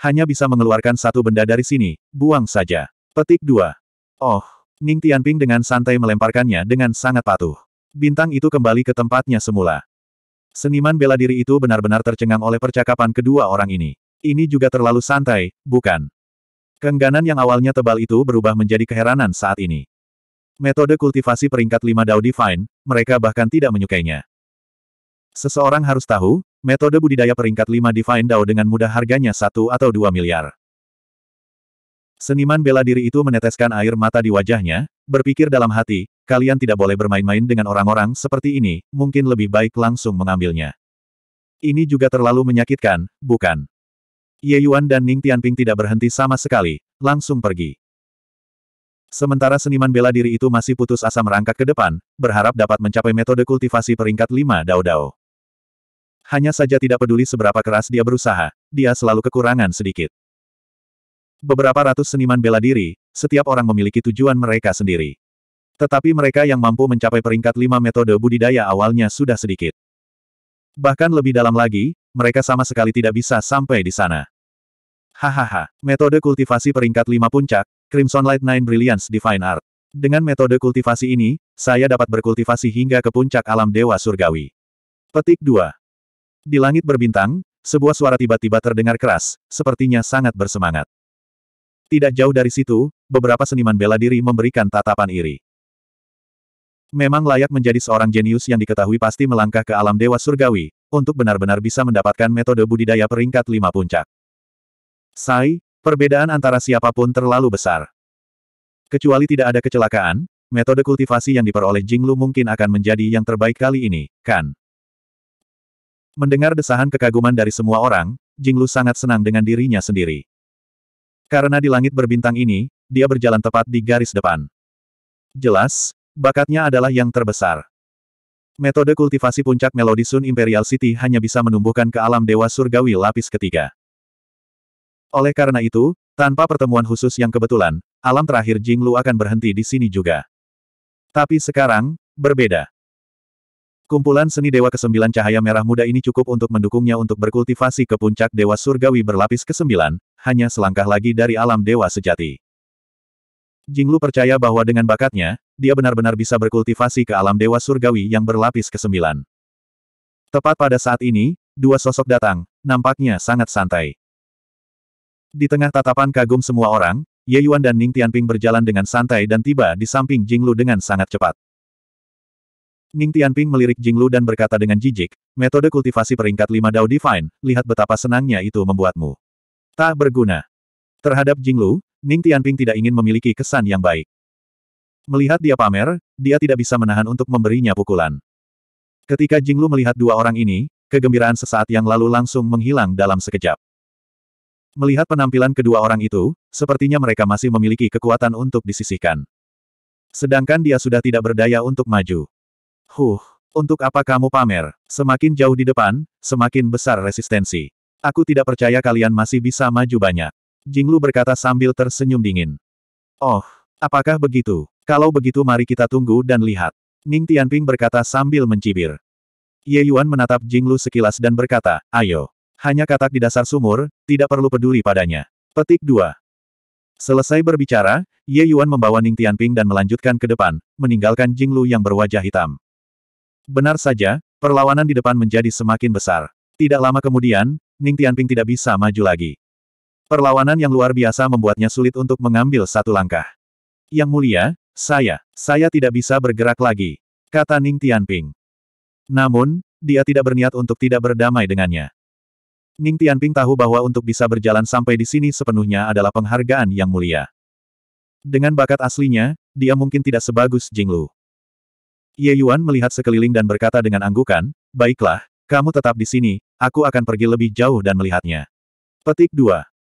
Hanya bisa mengeluarkan satu benda dari sini, buang saja. Petik 2. Oh, Ning Tianping dengan santai melemparkannya dengan sangat patuh. Bintang itu kembali ke tempatnya semula. Seniman bela diri itu benar-benar tercengang oleh percakapan kedua orang ini. Ini juga terlalu santai, bukan? Kengganan yang awalnya tebal itu berubah menjadi keheranan saat ini. Metode kultivasi peringkat 5 Dao Divine, mereka bahkan tidak menyukainya. Seseorang harus tahu, metode budidaya peringkat 5 Divine Dao dengan mudah harganya satu atau 2 miliar. Seniman bela diri itu meneteskan air mata di wajahnya, berpikir dalam hati, kalian tidak boleh bermain-main dengan orang-orang seperti ini, mungkin lebih baik langsung mengambilnya. Ini juga terlalu menyakitkan, bukan? Ye Yuan dan Ning Tianping tidak berhenti sama sekali, langsung pergi. Sementara seniman bela diri itu masih putus asa merangkak ke depan, berharap dapat mencapai metode kultivasi peringkat 5 Dao-Dao. Hanya saja tidak peduli seberapa keras dia berusaha, dia selalu kekurangan sedikit. Beberapa ratus seniman bela diri, setiap orang memiliki tujuan mereka sendiri. Tetapi mereka yang mampu mencapai peringkat lima metode budidaya awalnya sudah sedikit. Bahkan lebih dalam lagi, mereka sama sekali tidak bisa sampai di sana. Hahaha, metode kultivasi peringkat lima puncak, Crimson Light Nine Brilliance Divine Art. Dengan metode kultivasi ini, saya dapat berkultivasi hingga ke puncak alam dewa surgawi. Petik 2. Di langit berbintang, sebuah suara tiba-tiba terdengar keras, sepertinya sangat bersemangat. Tidak jauh dari situ, beberapa seniman bela diri memberikan tatapan iri. Memang layak menjadi seorang jenius yang diketahui pasti melangkah ke alam dewa surgawi, untuk benar-benar bisa mendapatkan metode budidaya peringkat lima puncak. Sai, perbedaan antara siapapun terlalu besar. Kecuali tidak ada kecelakaan, metode kultivasi yang diperoleh Jinglu mungkin akan menjadi yang terbaik kali ini, kan? Mendengar desahan kekaguman dari semua orang, Jinglu sangat senang dengan dirinya sendiri. Karena di langit berbintang ini, dia berjalan tepat di garis depan. Jelas, bakatnya adalah yang terbesar. Metode kultivasi puncak melodi Sun Imperial City hanya bisa menumbuhkan ke alam dewa surgawi lapis ketiga. Oleh karena itu, tanpa pertemuan khusus yang kebetulan, alam terakhir Jing Lu akan berhenti di sini juga. Tapi sekarang, berbeda. Kumpulan seni Dewa Kesembilan Cahaya Merah Muda ini cukup untuk mendukungnya untuk berkultivasi ke puncak Dewa Surgawi berlapis kesembilan, hanya selangkah lagi dari alam Dewa Sejati. Jinglu percaya bahwa dengan bakatnya, dia benar-benar bisa berkultivasi ke alam Dewa Surgawi yang berlapis kesembilan. Tepat pada saat ini, dua sosok datang, nampaknya sangat santai. Di tengah tatapan kagum semua orang, Ye Yuan dan Ning Tianping berjalan dengan santai dan tiba di samping Jinglu dengan sangat cepat. Ning Tianping melirik Jinglu dan berkata dengan jijik, metode kultivasi peringkat 5 Dao Divine, lihat betapa senangnya itu membuatmu. Tak berguna. Terhadap Jinglu, Ning Tianping tidak ingin memiliki kesan yang baik. Melihat dia pamer, dia tidak bisa menahan untuk memberinya pukulan. Ketika Jinglu melihat dua orang ini, kegembiraan sesaat yang lalu langsung menghilang dalam sekejap. Melihat penampilan kedua orang itu, sepertinya mereka masih memiliki kekuatan untuk disisihkan. Sedangkan dia sudah tidak berdaya untuk maju. Huh, untuk apa kamu pamer? Semakin jauh di depan, semakin besar resistensi. Aku tidak percaya kalian masih bisa maju banyak. Jinglu berkata sambil tersenyum dingin. Oh, apakah begitu? Kalau begitu mari kita tunggu dan lihat. Ning Tianping berkata sambil mencibir. Ye Yuan menatap Jinglu sekilas dan berkata, ayo. Hanya katak di dasar sumur, tidak perlu peduli padanya. Petik 2. Selesai berbicara, Ye Yuan membawa Ning Tianping dan melanjutkan ke depan, meninggalkan Jinglu yang berwajah hitam. Benar saja, perlawanan di depan menjadi semakin besar. Tidak lama kemudian, Ning Tianping tidak bisa maju lagi. Perlawanan yang luar biasa membuatnya sulit untuk mengambil satu langkah. Yang mulia, saya, saya tidak bisa bergerak lagi, kata Ning Tianping. Namun, dia tidak berniat untuk tidak berdamai dengannya. Ning Tianping tahu bahwa untuk bisa berjalan sampai di sini sepenuhnya adalah penghargaan yang mulia. Dengan bakat aslinya, dia mungkin tidak sebagus Jinglu. Ye Yuan melihat sekeliling dan berkata dengan anggukan, Baiklah, kamu tetap di sini, aku akan pergi lebih jauh dan melihatnya. Petik 2.